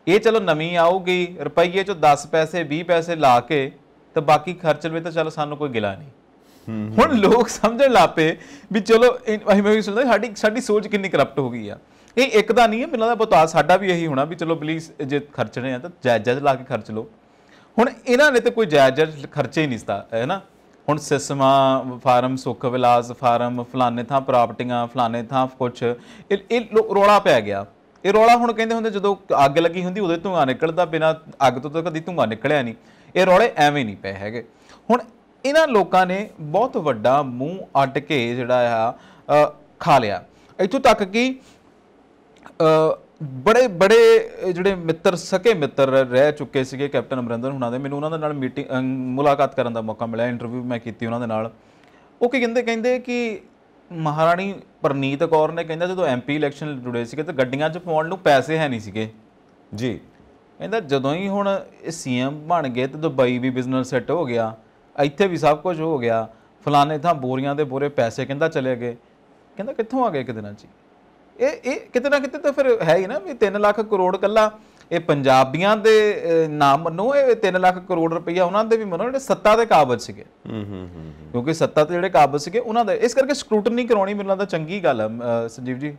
ਇਹ ਚਲੋ ਨਵੀਂ ਆਊਗੀ ਰੁਪਈਏ ਚੋਂ 10 ਪੈਸੇ 20 ਪੈਸੇ ਲਾ ਕੇ ਤਾਂ ਬਾਕੀ ਖਰਚ ਵਿੱਚ ਤਾਂ ਚਲੋ ਸਾਨੂੰ ਕੋਈ ਗਿਲਾ ਨਹੀਂ ਹੁਣ ਲੋਕ ਸਮਝਣ ਲੱਪੇ ਵੀ ਚਲੋ ਅਸੀਂ ਮੈਂ ਵੀ ਸੁਣਦਾ ਸਾਡੀ ਸਾਡੀ ਸੋਚ ਕਿੰਨੀ ਕਰਪਟ ਹੋ ਗਈ ਆ ਇਹ ਇੱਕ ਦਾ ਨਹੀਂ ਹੈ ਮੈਨੂੰ ਲੱਗਦਾ ਬਤਾ ਸਾਡਾ ਵੀ ਇਹੀ ਹੋਣਾ ਵੀ ਚਲੋ ਪਲੀਜ਼ ਜੇ ਖਰਚਣੇ ਆ ਤਾਂ ਜਾਇਜ਼ ਜਾਇਜ਼ ਲਾ ਕੇ ਖਰਚ ਲਓ ਹੁਣ ਇਹਨਾਂ ਨੇ ਤਾਂ ਕੋਈ ਜਾਇਜ਼ ਜਾਇਜ਼ ਖਰਚੇ ਹੀ ਨਹੀਂ ਸਤਾ ਹੈ ਨਾ ਹੁਣ ਸਿਸਮਾ ਫਾਰਮ ਸੁੱਖ ਵਿਲਾਸ ਫਾਰਮ ਫਲਾਣੇ ਥਾਂ ਪ੍ਰਾਪਰਟੀਆਂ ਫਲਾਣੇ ਥਾਂ ਕੁਝ ਇਹ ਰੋਲਾ ਪੈ ਗਿਆ ਇਹ ਰੋਲਾ ਹੁਣ ਕਹਿੰਦੇ ਹੁੰਦੇ ਜਦੋਂ ਅੱਗ ਲੱਗੀ ਹੁੰਦੀ ਉਹਦੇ ਧੂਆਂ ਨਿਕਲਦਾ ਬਿਨਾ ਅੱਗ ਤੋਂ ਤਾਂ ਕਦੀ ਧੂਆਂ ਨਿਕਲਿਆ ਨਹੀਂ ਇਹ ਰੌਲੇ ਐਵੇਂ ਨਹੀਂ ਪਏ ਹੈਗੇ ਹੁਣ ਇਹਨਾਂ ਲੋਕਾਂ ਨੇ ਬਹੁਤ ਵੱਡਾ ਮੂੰਹ ਅੱਡ ਕੇ ਜਿਹੜਾ ਆ ਖਾ ਲਿਆ ਇਥੋਂ ਤੱਕ ਕਿ ਬੜੇ ਬੜੇ ਜਿਹੜੇ ਮਿੱਤਰ ਸਕੇ ਮਿੱਤਰ ਰਹਿ ਚੁੱਕੇ ਸੀਗੇ ਕੈਪਟਨ ਅਮਰਿੰਦਰ ਹੁਣਾਂ ਦੇ ਮੈਨੂੰ ਉਹਨਾਂ ਦੇ ਨਾਲ ਮੀਟਿੰਗ ਮੁਲਾਕਾਤ ਕਰਨ ਦਾ ਮੌਕਾ ਮਿਲਿਆ ਇੰਟਰਵਿਊ ਮੈਂ ਕੀਤੀ ਉਹਨਾਂ ਦੇ ਨਾਲ ਉਹ ਕੀ ਕਹਿੰਦੇ ਕਹਿੰਦੇ ਕਿ ਮਹਾਰਾਣੀ ਪਰਨੀਤ ਕੌਰ ਨੇ ਕਹਿੰਦਾ ਜਦੋਂ ਐਮਪੀ ਇਲੈਕਸ਼ਨ ਲੜੇ ਸੀਗੇ ਤਾਂ ਗੱਡੀਆਂ 'ਚ ਪਾਉਣ ਨੂੰ ਪੈਸੇ ਹੈ ਨਹੀਂ ਸੀਗੇ ਜੀ ਕਹਿੰਦਾ ਜਦੋਂ ਹੀ ਹੁਣ ਇਹ ਸੀਐਮ ਬਣ ਗਏ ਤੇ ਦੁਬਈ ਵੀ ਬਿਜ਼ਨਸ ਸੈੱਟ ਹੋ ਗਿਆ ਇੱਥੇ ਵੀ ਸਭ ਕੁਝ ਹੋ ਗਿਆ ਫਲਾਣੇ ਥਾਂ ਬੋਰੀਆਂ ਦੇ ਬੋਰੇ ਪੈਸੇ ਕਹਿੰਦਾ ਚਲੇ ਗਏ ਕਹਿੰਦਾ ਕਿੱਥੋਂ ਆ ਗਏ ਇੱਕ ਦਿਨਾਂ 'ਚ ਇਹ ਇਹ ਕਿਤੇ ਨਾ ਕਿਤੇ ਤਾਂ ਫਿਰ ਹੈ ਹੀ ਨਾ ਵੀ 3 ਲੱਖ ਕਰੋੜ ਕੱਲਾ ਇਹ ਪੰਜਾਬੀਆਂ ਦੇ ਨਾਮ ਮੰਨੋ ਇਹ 3 ਲੱਖ ਕਰੋੜ ਰੁਪਈਆ ਉਹਨਾਂ ਦੇ ਵੀ ਮੰਨੋ ਜਿਹੜੇ ਸੱਤਾ ਦੇ ਕਾਬਜ ਸੀਗੇ ਹੂੰ ਹੂੰ ਹੂੰ ਕਿਉਂਕਿ ਸੱਤਾ ਤੇ ਜਿਹੜੇ ਕਾਬਜ ਸੀਗੇ ਉਹਨਾਂ ਦਾ ਇਸ ਕਰਕੇ ਸਕਰੂਟਨੀ ਕਰਾਉਣੀ ਨਾਲ ਤਾਂ ਚੰਗੀ ਗੱਲ ਹੈ ਸੰਜੀਵ ਜੀ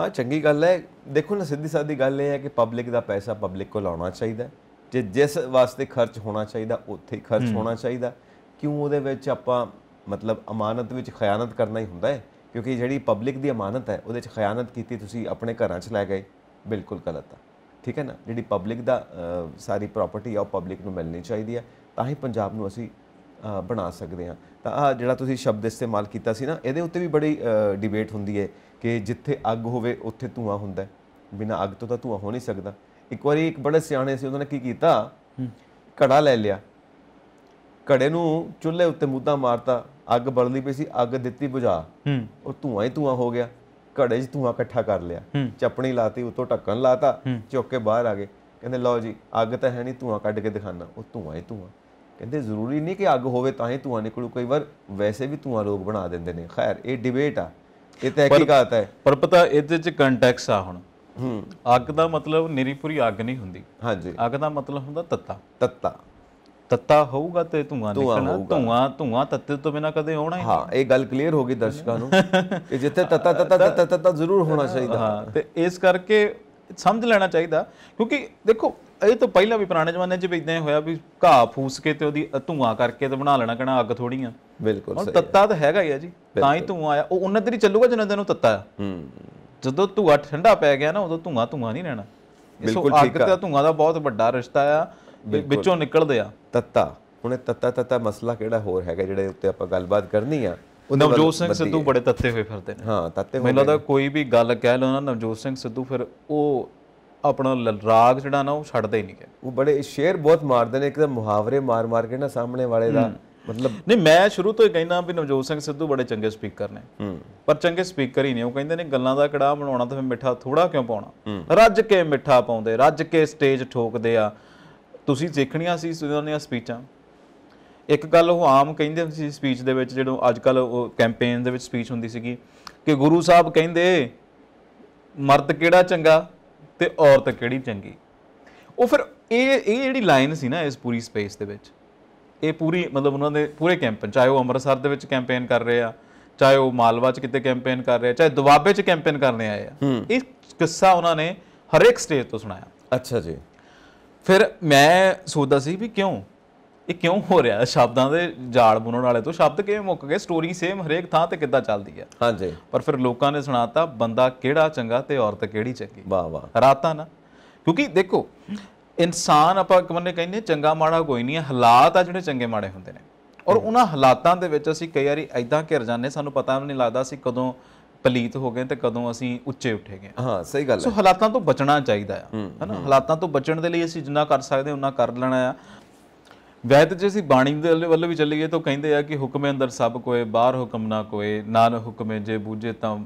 ਹਾਂ ਚੰਗੀ ਗੱਲ ਹੈ ਦੇਖੋ ਨਾ ਸਿੱਧੀ ਸਾਦੀ ਗੱਲ ਇਹ ਹੈ ਕਿ ਪਬਲਿਕ ਦਾ ਪੈਸਾ ਪਬਲਿਕ ਕੋਲ ਆਉਣਾ ਚਾਹੀਦਾ ਜੇ ਜਿਸ ਵਾਸਤੇ ਖਰਚ ਹੋਣਾ ਚਾਹੀਦਾ ਉੱਥੇ ਹੀ ਖਰਚ ਹੋਣਾ ਚਾਹੀਦਾ ਕਿਉਂ ਉਹਦੇ ਵਿੱਚ ਆਪਾਂ ਮਤਲਬ ਅਮਾਨਤ ਵਿੱਚ ਖਿਆਨਤ ਕਰਨਾ ਹੀ ਹੁੰਦਾ ਹੈ ਕਿਉਂਕਿ ਜਿਹੜੀ ਪਬਲਿਕ ਦੀ ਅਮਾਨਤ ਹੈ ਉਹਦੇ ਵਿੱਚ ਖਿਆਨਤ ਕੀਤੀ ਤੁਸੀਂ ਆਪਣੇ ਘਰਾਂ 'ਚ ਲੈ ਗਏ ਬਿਲਕੁਲ ਗਲਤ ਹੈ ਠੀਕ ਹੈ ਨਾ ਜਿਹੜੀ ਪਬਲਿਕ ਦਾ ਸਾਰੀ ਪ੍ਰਾਪਰਟੀ ਆ ਉਹ ਪਬਲਿਕ ਨੂੰ ਮਿਲਣੀ ਚਾਹੀਦੀ ਹੈ ਤਾਂ ਹੀ ਪੰਜਾਬ ਨੂੰ ਅਸੀਂ ਬਣਾ ਸਕਦੇ ਆ ਤਾਂ ਆ ਜਿਹੜਾ ਤੁਸੀਂ ਸ਼ਬਦ ਇਸਤੇਮਾਲ ਕੀਤਾ ਸੀ ਨਾ ਇਹਦੇ ਉੱਤੇ ਵੀ ਬੜੀ ਡਿਬੇਟ ਹੁੰਦੀ ਹੈ ਕਿ ਜਿੱਥੇ ਅੱਗ ਹੋਵੇ ਉੱਥੇ ਧੂਆਂ ਹੁੰਦਾ ਬਿਨਾ ਅੱਗ ਤੋਂ ਤਾਂ ਧੂਆਂ ਹੋ ਨਹੀਂ ਸਕਦਾ ਇੱਕ ਵਾਰੀ ਇੱਕ ਬੜੇ ਸਿਆਣੇ ਸੀ ਉਹਨਾਂ ਨੇ ਕੀ ਕੀਤਾ ਘੜਾ ਲੈ ਲਿਆ ਘੜੇ ਨੂੰ ਚੁੱਲ੍ਹੇ ਉੱਤੇ ਮੁੱਦਾ ਮਾਰਤਾ ਅੱਗ ਬਲਦੀ ਪਈ ਸੀ ਅੱਗ ਦਿੱਤੀ ਬੁਝਾ ਉਹ ਧੂਆਂ ਹੀ ਧੂਆਂ ਹੋ ਗਿਆ ਘੜੇ 'ਚ ਧੂਆਂ ਇਕੱਠਾ ਕਰ ਲਿਆ ਚਪਣੀ ਲਾਤੀ ਉਤੋਂ ਢੱਕਣ ਲਾਤਾ ਚੁੱਕ ਕੇ ਬਾਹਰ ਆ ਗਏ ਕਹਿੰਦੇ ਲਓ ਜੀ ਅੱਗ ਤਾਂ ਹੈ ਨਹੀਂ ਧੂਆਂ ਕੱਢ ਕੇ ਦਿਖਾਣਾ ਉਹ ਧੂਆਂ ਹੀ ਧੂਆਂ ਕਹਿੰਦੇ ਜ਼ਰੂਰੀ ਨਹੀਂ ਕਿ ਅੱਗ ਹੋਵੇ ਤਾਂ ਹੀ ਧੂਆਂ ਨਿਕਲੂ ਕਈ ਵਾਰ ਵੈਸੇ ਵੀ ਧੂਆਂ ਲੋਕ ਬਣਾ ਦਿੰਦੇ ਨੇ ਖੈਰ ਇਹ ਡਿਬੇਟ ਆ ਇਹ ਤਹਿਕੀਕਾਤ ਹੈ ਪਰ ਪਤਾ ਇਹਦੇ ਚ ਕੰਟੈਕਸ ਆ ਹੁਣ ਹੂੰ ਅੱਗ ਦਾ ਮਤਲਬ ਨਿਰੀਪੁਰੀ ਅੱਗ ਨਹੀਂ ਹੁੰਦੀ ਹਾਂਜੀ ਅੱਗ ਦਾ ਮਤਲਬ ਹੁੰਦਾ ਤੱਤਾ ਤੱਤਾ ਤੱਤਾ ਹੋਊਗਾ ਤੇ ਧੂਆਂ ਨਿਕਲਣਾ ਧੂਆਂ ਧੂਆਂ ਤੱਤੇ ਤੋਂ ਬਿਨਾ ਕਦੇ ਆਉਣਾ ਹੀ ਹਾਂ ਇਹ ਗੱਲ ਕਲੀਅਰ ਹੋ ਗਈ ਦਰਸ਼ਕਾਂ ਨੂੰ ਕਿ ਜਿੱਥੇ ਤੱਤਾ ਤੱਤਾ ਤੱਤਾ ਤੱਤਾ ਜ਼ਰੂਰ ਹੋਣਾ ਚਾਹੀਦਾ ਹਾਂ ਤੇ ਇਸ ਕਰਕੇ ਸਮਝ ਲੈਣਾ ਚਾਹੀਦਾ ਕਿਉਂਕਿ ਦੇਖੋ ਇਹ ਤਾਂ ਪਹਿਲਾਂ ਵੀ ਪੁਰਾਣੇ ਜ਼ਮਾਨੇ 'ਚ ਵੀ ਇਦਾਂ ਹੀ ਹੋਇਆ ਵੀ ਘਾਹ ਫੂਸ ਕੇ ਤੇ ਉਹਦੀ ਧੂਆਂ ਕਰਕੇ ਤੇ ਬਣਾ ਲੈਣਾ ਕਹਿੰਦਾ ਅੱਗ ਥੋੜੀ ਆ ਬਿਲਕੁਲ ਸਹੀ ਤੱਤਾ ਤਾਂ ਹੈਗਾ ਹੀ ਆ ਜੀ ਤਾਂ ਹੀ ਧੂਆਂ ਆਇਆ ਉਹ ਉਹਨਾਂ ਹੀ ਚੱਲੂਗਾ ਜਿੰਨਾ ਦਿਨ ਉਹ ਤੱਤਾ ਆ ਹੂੰ ਜਦੋਂ ਧੂਆ ਠੰਡਾ ਪੈ ਗਿਆ ਨਾ ਉਦੋਂ ਧੂਆਂ ਧੂਆਂ ਨਹੀਂ ਰਹਿਣਾ ਬਿਲਕੁਲ ਠੀਕ ਆ ਅੱਗ ਤੇ ਧੂਆਂ ਦਾ ਬਹੁਤ ਵੱਡਾ ਰਿਸ਼ਤਾ ਆ ਵਿੱਚੋਂ ਨਿਕਲਦੇ ਆ ਤੱਤਾ ਹੁਣ ਇਹ ਤੱਤਾ ਤੱਤਾ ਮਸਲਾ ਕਿਹੜਾ ਹੋਰ ਹੈਗਾ ਜਿਹੜੇ ਉੱਤੇ ਆਪਾਂ ਗੱਲਬਾਤ ਕਰਨੀ ਆ ਨਵਜੋਤ ਸਿੰਘ ਸਿੱਧੂ ਬੜੇ ਤੱਤੇ ਹੋਏ ਫਿਰਦੇ ਨੇ ਹਾਂ ਤੱਤੇ ਹੋਏ ਮੈਨੂੰ ਲੱਗਦਾ ਕੋਈ ਵੀ ਗੱਲ ਕਹਿ ਲਓ ਨਾ ਨਵਜੋਤ ਸਿੰਘ ਸਿੱਧੂ ਫਿਰ ਉਹ ਆਪਣਾ ਰਾਗ ਜਿਹੜਾ ਨਾ ਉਹ ਛੱਡਦੇ ਹੀ ਨਹੀਂ ਕਿ ਉਹ ਬੜੇ ਸ਼ੇਰ ਬਹੁਤ ਮਾਰਦੇ ਨੇ ਇੱਕਦਮ ਮੁਹਾਵਰੇ ਮਾਰ ਮਾਰ ਕੇ ਨਾ ਸਾਹਮਣੇ ਵਾਲੇ ਦਾ ਮਤਲਬ ਨਹੀਂ ਮੈਂ ਸ਼ੁਰੂ ਤੋਂ ਹੀ ਕਹਿੰਦਾ ਵੀ ਨਵਜੋਤ ਸਿੰਘ ਸਿੱਧੂ ਬੜੇ ਚੰਗੇ ਸਪੀਕਰ ਨੇ ਪਰ ਚੰਗੇ ਸਪੀਕਰ ਹੀ ਨਹੀਂ ਉਹ ਕਹਿੰਦੇ ਨੇ ਗੱਲਾਂ ਦਾ ਕੜਾਹ ਬਣਾਉਣਾ ਤਾਂ ਫਿਰ ਮਿੱਠਾ ਥੋੜਾ ਕਿਉਂ ਪਾਉਣਾ ਰੱਜ ਕੇ ਮਿੱਠਾ ਪਾਉਂਦੇ ਰੱਜ ਕੇ ਸਟੇਜ ਠੋਕਦੇ ਆ ਤੁਸੀਂ ਦੇਖਣੀਆਂ ਸੀ ਸੁਣਨੀਆਂ ਸਪੀਚਾਂ ਇੱਕ ਗੱਲ ਉਹ ਆਮ ਕਹਿੰਦੇ ਸੀ ਸਪੀਚ ਦੇ ਵਿੱਚ ਜਦੋਂ ਅੱਜ ਕੱਲ ਉਹ ਕੈਂਪੇਨ ਦੇ ਵਿੱਚ ਸਪੀਚ ਹੁੰਦੀ ਸੀਗੀ ਕਿ ਗੁਰੂ ਸਾਹਿਬ ਕਹਿੰਦੇ ਮਰਦ ਕਿਹੜਾ ਚੰਗਾ ਤੇ ਔਰਤ ਕਿਹੜੀ ਚੰਗੀ ਉਹ ਫਿਰ ਇਹ ਇਹ ਜਿਹੜੀ ਲਾਈਨ ਸੀ ਨਾ ਇਸ ਪੂਰੀ ਸਪੇਸ ਦੇ ਵਿੱਚ ਇਹ ਪੂਰੀ ਮਤਲਬ ਉਹਨਾਂ ਦੇ ਪੂਰੇ ਕੈਂਪ ਚਾਹੇ ਉਹ ਅੰਮ੍ਰਿਤਸਰ ਦੇ ਵਿੱਚ ਕੈਂਪੇਨ ਕਰ ਰਹੇ ਆ ਚਾਹੇ ਉਹ ਮਾਲਵਾ 'ਚ ਕਿਤੇ ਕੈਂਪੇਨ ਕਰ ਰਹੇ ਆ ਚਾਹੇ ਦੁਆਬੇ 'ਚ ਕੈਂਪੇਨ ਕਰਨੇ ਆਏ ਆ ਇਹ ਕਿੱਸਾ ਉਹਨਾਂ ਨੇ ਹਰ ਇੱਕ ਸਟੇਜ ਤੋਂ ਸੁਣਾਇਆ ਅੱਛਾ ਜੀ ਫਿਰ ਮੈਂ ਸੋਚਦਾ ਸੀ ਵੀ ਕਿਉਂ ਇਹ ਕਿਉਂ ਹੋ ਰਿਹਾ ਸ਼ਬਦਾਂ ਦੇ ਜਾਲ ਬੁਣਨ ਵਾਲੇ ਤੋਂ ਸ਼ਬਦ ਕਿਵੇਂ ਮੁੱਕ ਗਏ ਸਟੋਰੀ ਸੇਮ ਹਰੇਕ ਥਾਂ ਤੇ ਕਿੱਦਾਂ ਚੱਲਦੀ ਹੈ ਹਾਂਜੀ ਪਰ ਫਿਰ ਲੋਕਾਂ ਨੇ ਸੁਣਾਤਾ ਬੰਦਾ ਕਿਹੜਾ ਚੰਗਾ ਤੇ ਔਰਤ ਕਿਹੜੀ ਚੰਗੀ ਵਾਹ ਵਾਹ ਰਾਤਾਂ ਨਾ ਕਿਉਂਕਿ ਦੇਖੋ ਇਨਸਾਨ ਆਪਾਂ ਕਮਨੇ ਕਹਿੰਦੇ ਚੰਗਾ ਮਾੜਾ ਕੋਈ ਨਹੀਂ ਹੈ ਹਾਲਾਤ ਆ ਜਿਹੜੇ ਚੰਗੇ ਮਾੜੇ ਹੁੰਦੇ ਨੇ ਔਰ ਉਹਨਾਂ ਹਾਲਾਤਾਂ ਦੇ ਵਿੱਚ ਅਸੀਂ ਕਈ ਵਾਰੀ ਐਦਾਂ ਘਿਰ ਜਾਂਦੇ ਸਾਨੂੰ ਪਤਾ ਵੀ ਨਹੀਂ ਲੱਗਦਾ ਅਸੀਂ ਕਦੋਂ ਪਲੀਤ ਹੋ ਗਏ ਤੇ ਕਦੋਂ ਅਸੀਂ ਉੱਚੇ ਉੱਠੇ ਗਏ ਹਾਂ ਸਹੀ ਗੱਲ ਹੈ ਸੋ ਹਾਲਾਤਾਂ ਤੋਂ ਬਚਣਾ ਚਾਹੀਦਾ ਹੈ ਹਨਾ ਹਾਲਾਤਾਂ ਤੋਂ ਬਚਣ ਦੇ ਲਈ ਅਸੀਂ ਜਿੰਨਾ ਕਰ ਸਕਦੇ ਹਾਂ ਉਹਨਾਂ ਕਰ ਲੈਣਾ ਆ ਵੈਦ ਜੇ ਅਸੀਂ ਬਾਣੀ ਦੇ ਵੱਲ ਵੀ ਚੱਲੀਏ ਤਾਂ ਕਹਿੰਦੇ ਆ ਕਿ ਹੁਕਮੇ ਅੰਦਰ ਸਭ ਕੋਏ ਬਾਹਰ ਹੁਕਮ ਨਾ ਕੋਏ ਨਾਨ ਹੁਕਮੇ ਜੇ ਬੂਝੇ ਤਾਂ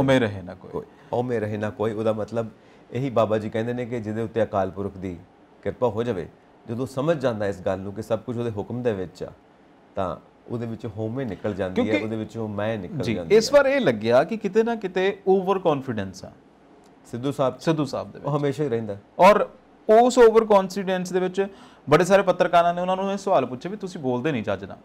ਹਮੇ ਰਹੇ ਨਾ ਕੋਈ ਹਮੇ ਰਹੇ ਨਾ ਕੋਈ ਉਹਦਾ ਮਤਲਬ ਇਹੀ ਬਾਬਾ ਜੀ ਕਹਿੰਦੇ ਨੇ ਕਿ ਜਿਹਦੇ ਉੱਤੇ ਅਕਾਲ ਪੁਰਖ ਦੀ ਕਿਰਪਾ ਹੋ ਜਾਵੇ ਜਦੋਂ ਸਮਝ ਜਾਂਦਾ ਇਸ ਗੱਲ ਨੂੰ ਕਿ ਸਭ ਕੁਝ ਉਹਦੇ ਹੁਕਮ ਦੇ ਵਿੱਚ ਆ ਤਾਂ ਉਹਦੇ ਵਿੱਚ ਹਉਮੈ ਨਿਕਲ ਜਾਂਦੀ ਹੈ ਉਹਦੇ ਵਿੱਚੋਂ ਮੈਂ ਨਿਕਲ ਜਾਂਦੀ ਹੈ ਇਸ ਵਾਰ ਇਹ ਲੱਗਿਆ ਕਿ ਕਿਤੇ ਨਾ ਕਿਤੇ ਓਵਰ ਕੌਨਫੀਡੈਂਸ ਆ ਸਿੱਧੂ ਸਾਹਿਬ ਸਿੱਧੂ ਸਾਹਿਬ ਦੇ ਵਿੱਚ ਹਮੇਸ਼ਾ ਹੀ ਰਹਿੰਦਾ ਔਰ ਉਸ ਓਵਰ ਕੌਨਫੀਡੈਂਸ ਦੇ ਵਿੱਚ ਬੜੇ ਸਾਰੇ ਪੱਤਰਕਾਰਾਂ ਨੇ ਉਹਨਾਂ ਨੂੰ ਇਹ ਸਵਾਲ ਪੁੱਛੇ ਵੀ ਤੁਸੀਂ ਬੋਲਦੇ ਨਹੀਂ ਜੱਜ ਦਾ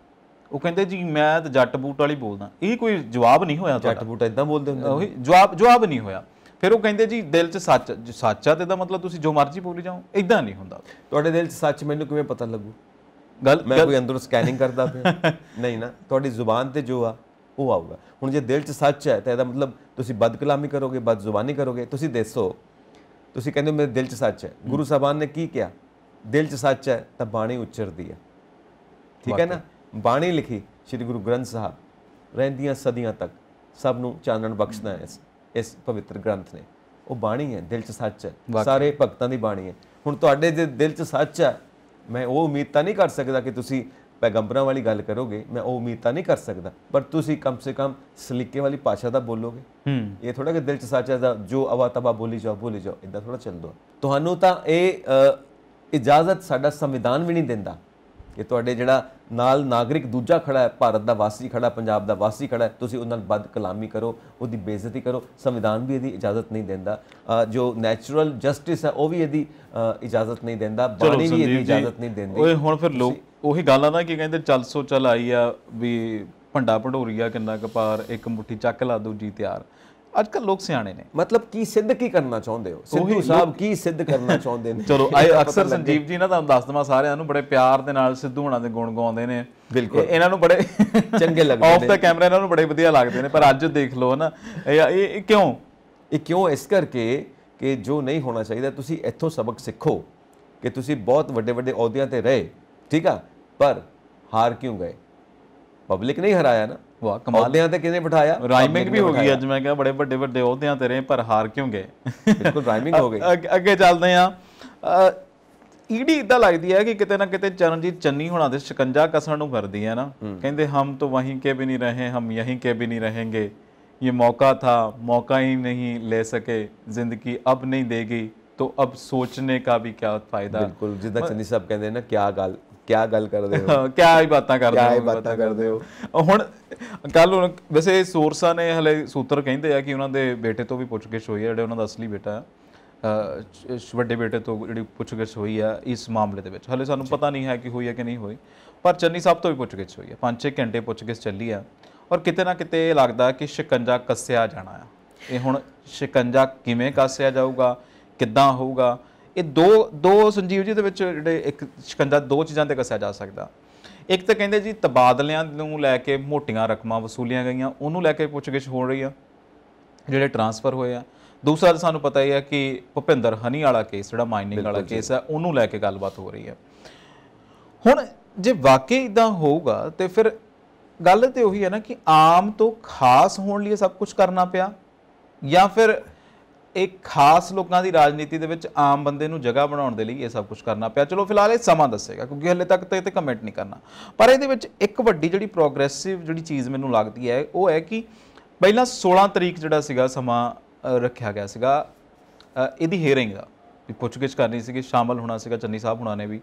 ਉਹ ਕਹਿੰਦੇ ਜੀ ਮੈਂ ਤਾਂ ਜੱਟ ਬੂਟ ਵਾਲੀ ਬੋਲਦਾ ਇਹ ਕੋਈ ਜਵਾਬ ਨਹੀਂ ਹੋਇਆ ਤੁਹਾਡਾ ਜੱਟ ਬੂਟ ਇਦਾਂ ਬੋਲਦੇ ਹੁੰਦੇ ਉਹੀ ਜਵਾਬ ਜਵਾਬ ਨਹੀਂ ਹੋਇਆ ਫਿਰ ਉਹ ਕਹਿੰਦੇ ਜੀ ਦਿਲ 'ਚ ਸੱਚ ਸੱਚਾ ਤੇ ਦਾ ਮਤਲਬ ਤੁਸੀਂ ਜੋ ਮਰਜ਼ੀ ਬੋਲੀ ਜਾਓ ਇਦਾਂ ਨਹੀਂ ਹੁੰਦਾ ਤੁਹਾਡੇ ਦਿਲ 'ਚ ਸੱਚ ਮੈਨੂੰ ਕਿਵੇਂ ਪਤਾ ਲੱਗੂ ਗੱਲ ਮੈਂ ਕੋਈ ਅੰਦਰੋਂ ਸਕੈਨਿੰਗ ਕਰਦਾ ਪਿਆ ਨਹੀਂ ਨਾ ਤੁਹਾਡੀ ਜ਼ੁਬਾਨ ਤੇ ਜੋ ਆ ਉਹ ਆਊਗਾ ਹੁਣ ਜੇ ਦਿਲ 'ਚ ਸੱਚ ਹੈ ਤਾਂ ਇਹਦਾ ਮਤਲਬ ਤੁਸੀਂ ਬਦਕਲਾਮੀ ਕਰੋਗੇ ਬਦਜ਼ੁਬਾਨੀ ਕਰੋਗੇ ਤੁਸੀਂ ਦੱਸੋ ਤੁਸੀਂ ਕਹਿੰਦੇ ਮੇਰੇ ਦਿਲ 'ਚ ਸੱਚ ਹੈ ਗੁਰੂ ਸਾਹਿਬਾਨ ਨੇ ਕੀ ਕਿਹਾ ਦਿਲ 'ਚ ਸੱਚ ਹੈ ਤਾਂ ਬਾਣੀ ਉਚਰਦੀ ਹੈ ਠੀਕ ਹੈ ਨਾ ਬਾਣੀ ਲਿਖੀ ਸ੍ਰੀ ਗੁਰੂ ਗ੍ਰੰਥ ਸਾਹਿਬ ਰਹਿੰਦੀਆਂ ਸਦੀਆਂ ਤੱਕ ਸਭ ਨੂੰ ਚਾਨਣ ਬਖਸ਼ਦਾ ਹੈ ਇਸ ਪਵਿੱਤਰ ਗ੍ਰੰਥ ਨੇ ਉਹ ਬਾਣੀ ਹੈ ਦਿਲ 'ਚ ਸੱਚ ਹੈ ਸਾਰੇ ਭਗਤਾਂ ਦੀ ਬਾਣੀ ਹੈ ਹੁਣ ਤੁਹਾਡੇ ਦੇ ਦਿਲ 'ਚ ਸੱਚ ਹੈ ਮੈਂ ਉਹ ਉਮੀਦ ਤਾਂ ਨਹੀਂ ਕਰ ਸਕਦਾ ਕਿ ਤੁਸੀਂ ਪੈਗੰਬਰਾਂ ਵਾਲੀ ਗੱਲ ਕਰੋਗੇ ਮੈਂ ਉਹ ਉਮੀਦ ਤਾਂ ਨਹੀਂ ਕਰ ਸਕਦਾ ਪਰ ਤੁਸੀਂ ਕਮ ਸੇ ਕਮ ਸਲੀਕੇ ਵਾਲੀ ਭਾਸ਼ਾ ਦਾ ਬੋਲੋਗੇ ਹੂੰ ਇਹ ਥੋੜਾ ਕਿ ਦਿਲ ਚ ਸਾਚਾ ਦਾ ਜੋ ਅਵਾ ਤਬਾ ਬੋਲੀ ਜਾਓ ਬੋਲੀ ਜਾਓ ਇਦਾਂ ਥੋੜਾ ਚੱਲ ਦੋ ਤੁਹਾਨੂੰ ਤਾਂ ਇਹ ਇਜਾਜ਼ਤ ਸਾਡਾ ਸੰਵਿਧਾਨ ਵੀ ਨਹੀਂ ਦਿੰਦਾ ਕਿ ਤੁਹਾਡੇ ਜਿਹੜਾ ਨਾਲ ਨਾਗਰਿਕ ਦੂਜਾ ਖੜਾ ਹੈ ਭਾਰਤ ਦਾ ਵਾਸੀ ਖੜਾ ਪੰਜਾਬ ਦਾ ਵਾਸੀ ਖੜਾ ਤੁਸੀਂ ਉਹਨਾਂ ਨਾਲ ਬਦ ਕਲਾਮੀ ਕਰੋ ਉਹਦੀ ਬੇਇੱਜ਼ਤੀ ਕਰੋ ਸੰਵਿਧਾਨ ਵੀ ਇਹਦੀ ਇਜਾਜ਼ਤ ਨਹੀਂ ਦਿੰਦਾ ਜੋ ਨੈਚੁਰਲ ਜਸਟਿਸ ਹੈ ਉਹ ਵੀ ਇਹਦੀ ਇਜਾਜ਼ਤ ਨਹੀਂ ਦਿੰਦਾ ਬਾਣੀ ਵੀ ਇਹਦੀ ਇਜਾਜ਼ਤ ਨਹੀਂ ਦਿੰਦੀ ਓਏ ਹੁਣ ਫਿਰ ਲੋਕ ਉਹੀ ਗੱਲ ਆ ਨਾ ਕਿ ਕਹਿੰਦੇ ਚੱਲ ਸੋ ਚੱਲ ਆਈ ਆ ਵੀ ਭੰਡਾ ਭੰਡੋਰੀਆ ਕਿੰਨਾ ਕਪਾਰ ਇੱਕ ਮੁੱਠੀ ਚੱਕ ਲਾ ਦੂਜੀ ਤਿਆਰ ਅੱਜ ਕੱਲ ਲੋਕ ਸਿਆਣੇ ਨੇ ਮਤਲਬ ਕੀ ਸਿੱਧ ਕੀ ਕਰਨਾ ਚਾਹੁੰਦੇ ਹੋ ਸਿੱਧੂ ਸਾਹਿਬ ਕੀ ਸਿੱਧ ਕਰਨਾ ਚਾਹੁੰਦੇ ਨੇ ਚਲੋ ਆਏ ਅਕਸਰ ਸੰਜੀਵ ਜੀ ਨਾ ਤੁਹਾਨੂੰ ਦੱਸ ਦਵਾਂ ਸਾਰਿਆਂ ਨੂੰ ਬੜੇ ਪਿਆਰ ਦੇ ਨਾਲ ਸਿੱਧੂ ਹੁਣਾਂ ਦੇ ਗੁਣ ਗਾਉਂਦੇ ਨੇ ਬਿਲਕੁਲ ਇਹਨਾਂ ਨੂੰ ਬੜੇ ਚੰਗੇ ਲੱਗਦੇ ਨੇ ਆਫ ਦਾ ਕੈਮਰਾ ਇਹਨਾਂ ਨੂੰ ਬੜੇ ਵਧੀਆ ਲੱਗਦੇ ਨੇ ਪਰ ਅੱਜ ਦੇਖ ਲਓ ਨਾ ਇਹ ਕਿਉਂ ਇਹ ਕਿਉਂ ਇਸ ਕਰਕੇ ਕਿ ਜੋ ਨਹੀਂ ਹੋਣਾ ਚਾਹੀਦਾ ਤੁਸੀਂ ਇੱਥੋਂ ਸਬਕ ਸਿੱਖੋ ਕਿ ਤੁਸੀਂ ਬਹੁਤ ਵੱਡੇ ਵੱਡੇ ਅਹੁਦਿਆਂ ਤੇ ਰਹੇ ठीक है पर हार क्यों गए पब्लिक नहीं हराया ना वाह कमाल देहात किसने बिठाया राइमिंग भी होगी आज मैं बड़े बड़े बड़े होते हैं पर हार क्यों गए बिल्कुल राइमिंग हो गई ਅੱਗੇ ਚੱਲਦੇ ਆ ਈਡੀ ਇਦਾਂ ਲੱਗਦੀ ਹੈ ਕਿ ਕਿਤੇ ਨਾ ਕਿਤੇ ਚਰਨਜੀਤ ਚੰਨੀ ਹੋਣਾ ਦੇ ਸ਼ਿਕੰਜਾ ਕਸਣ ਨੂੰ ਕਰਦੀ ਹੈ ਨਾ ਕਹਿੰਦੇ ਹਮ ਤਾਂ ਵਹੀਂ ਕੇ ਵੀ ਨਹੀਂ ਰਹੇ ਹਮ ਯਹੀਂ ਕੇ ਵੀ ये मौका था मौका ही नहीं ले सके जिंदगी अब नहीं देगी तो अब सोचने का भी क्या फायदा बिल्कुल जिदा चंदी साहब कहते हैं ना क्या गल ਕਿਆ ਗੱਲ ਕਰਦੇ ਹੋ ਕਿਆ ਹੀ ਬਾਤਾਂ ਕਰਦੇ ਹੋ ਕਿਆ ਹੀ ਬਾਤਾਂ ਕਰਦੇ ਹੋ ਹੁਣ ਕੱਲ ਹੁਣ ਵੈਸੇ ਸੋਰਸਾਂ ਨੇ ਹਲੇ ਸੂਤਰ ਕਹਿੰਦੇ ਆ ਕਿ ਉਹਨਾਂ ਦੇ ਬੇਟੇ ਤੋਂ ਵੀ ਪੁੱਛਗਿੱਛ ਹੋਈ ਹੈ ਜਿਹੜੇ ਉਹਨਾਂ ਦਾ ਅਸਲੀ ਬੇਟਾ ਹੈ ਵੱਡੇ ਬੇਟੇ ਤੋਂ ਜਿਹੜੀ ਪੁੱਛਗਿੱਛ ਹੋਈ ਹੈ ਇਸ ਮਾਮਲੇ ਦੇ ਵਿੱਚ ਹਲੇ ਸਾਨੂੰ ਪਤਾ ਨਹੀਂ ਹੈ ਕਿ ਹੋਈ ਹੈ ਕਿ ਨਹੀਂ ਹੋਈ ਪਰ ਚੰਨੀ ਸਾਹਿਬ ਤੋਂ ਵੀ ਪੁੱਛਗਿੱਛ ਹੋਈ ਹੈ 5-6 ਘੰਟੇ ਪੁੱਛਗਿੱਛ ਚੱਲੀ ਆ ਔਰ ਕਿਤੇ ਨਾ ਕਿਤੇ ਲੱਗਦਾ ਕਿ ਸ਼ਿਕੰਜਾ ਕੱਸਿਆ ਜਾਣਾ ਹੈ ਇਹ ਹੁਣ ਸ਼ਿਕੰਜਾ ਕਿਵੇਂ ਕੱਸਿਆ ਜਾਊਗਾ ਕਿੱਦਾਂ ਹੋਊਗਾ ਇਹ ਦੋ ਦੋ ਸੰਜੀਵ ਜੀ ਦੇ ਵਿੱਚ ਜਿਹੜੇ ਇੱਕ ਸ਼ਿਕੰਜਾ ਦੋ ਚੀਜ਼ਾਂ ਤੇ ਕੱਸਿਆ ਜਾ ਸਕਦਾ ਇੱਕ ਤਾਂ ਕਹਿੰਦੇ ਜੀ ਤਬਾਦਲਿਆਂ ਨੂੰ ਲੈ ਕੇ ਮੋਟੀਆਂ ਰਕਮਾਂ ਵਸੂਲੀਆਂ ਗਈਆਂ ਉਹਨੂੰ ਲੈ ਕੇ ਪੁੱਛਗਿਛ ਹੋ ਰਹੀ ਆ ਜਿਹੜੇ ਟਰਾਂਸਫਰ ਹੋਏ ਆ ਦੂਸਰਾ ਤਾਂ ਸਾਨੂੰ ਪਤਾ ਹੀ ਆ ਕਿ ਭੁਪਿੰਦਰ ਹਨੀ ਵਾਲਾ ਕੇਸ ਜਿਹੜਾ ਮਾਈਨਿੰਗ ਵਾਲਾ ਕੇਸ ਆ ਉਹਨੂੰ ਲੈ ਕੇ ਗੱਲਬਾਤ ਹੋ ਰਹੀ ਆ ਹੁਣ ਜੇ ਵਾਕਈ ਇਦਾਂ ਹੋਊਗਾ ਤੇ ਫਿਰ ਗੱਲ ਤੇ ਉਹੀ ਹੈ ਨਾ ਕਿ ਆਮ ਤੋਂ ਖਾਸ ਹੋਣ ਲਈ ਸਭ ਕੁਝ ਕਰਨਾ ਪਿਆ ਜਾਂ ਫਿਰ ਇੱਕ ਖਾਸ ਲੋਕਾਂ ਦੀ ਰਾਜਨੀਤੀ ਦੇ ਵਿੱਚ ਆਮ ਬੰਦੇ ਨੂੰ ਜਗ੍ਹਾ ਬਣਾਉਣ ਦੇ ਲਈ ਇਹ ਸਭ ਕੁਝ ਕਰਨਾ ਪਿਆ ਚਲੋ ਫਿਲਹਾਲ ਇਹ ਸਮਾਂ ਦੱਸੇਗਾ ਕਿਉਂਕਿ ਹਲੇ ਤੱਕ ਤੇ ਤੇ ਕਮੈਂਟ ਨਹੀਂ ਕਰਨਾ ਪਰ ਇਹਦੇ ਵਿੱਚ ਇੱਕ ਵੱਡੀ ਜਿਹੜੀ ਪ੍ਰੋਗਰੈਸਿਵ ਜਿਹੜੀ ਚੀਜ਼ ਮੈਨੂੰ ਲੱਗਦੀ ਹੈ ਉਹ ਹੈ ਕਿ ਪਹਿਲਾਂ 16 ਤਰੀਕ ਜਿਹੜਾ ਸੀਗਾ ਸਮਾਂ ਰੱਖਿਆ ਗਿਆ ਸੀਗਾ ਇਹਦੀ ਹੀਅਰਿੰਗ ਦਾ ਕੁਝ ਕਰਨੀ ਸੀਗੀ ਸ਼ਾਮਲ ਹੋਣਾ ਸੀਗਾ ਚੰਨੀ ਸਾਹਿਬ ਹੁਣਾਂ ਨੇ ਵੀ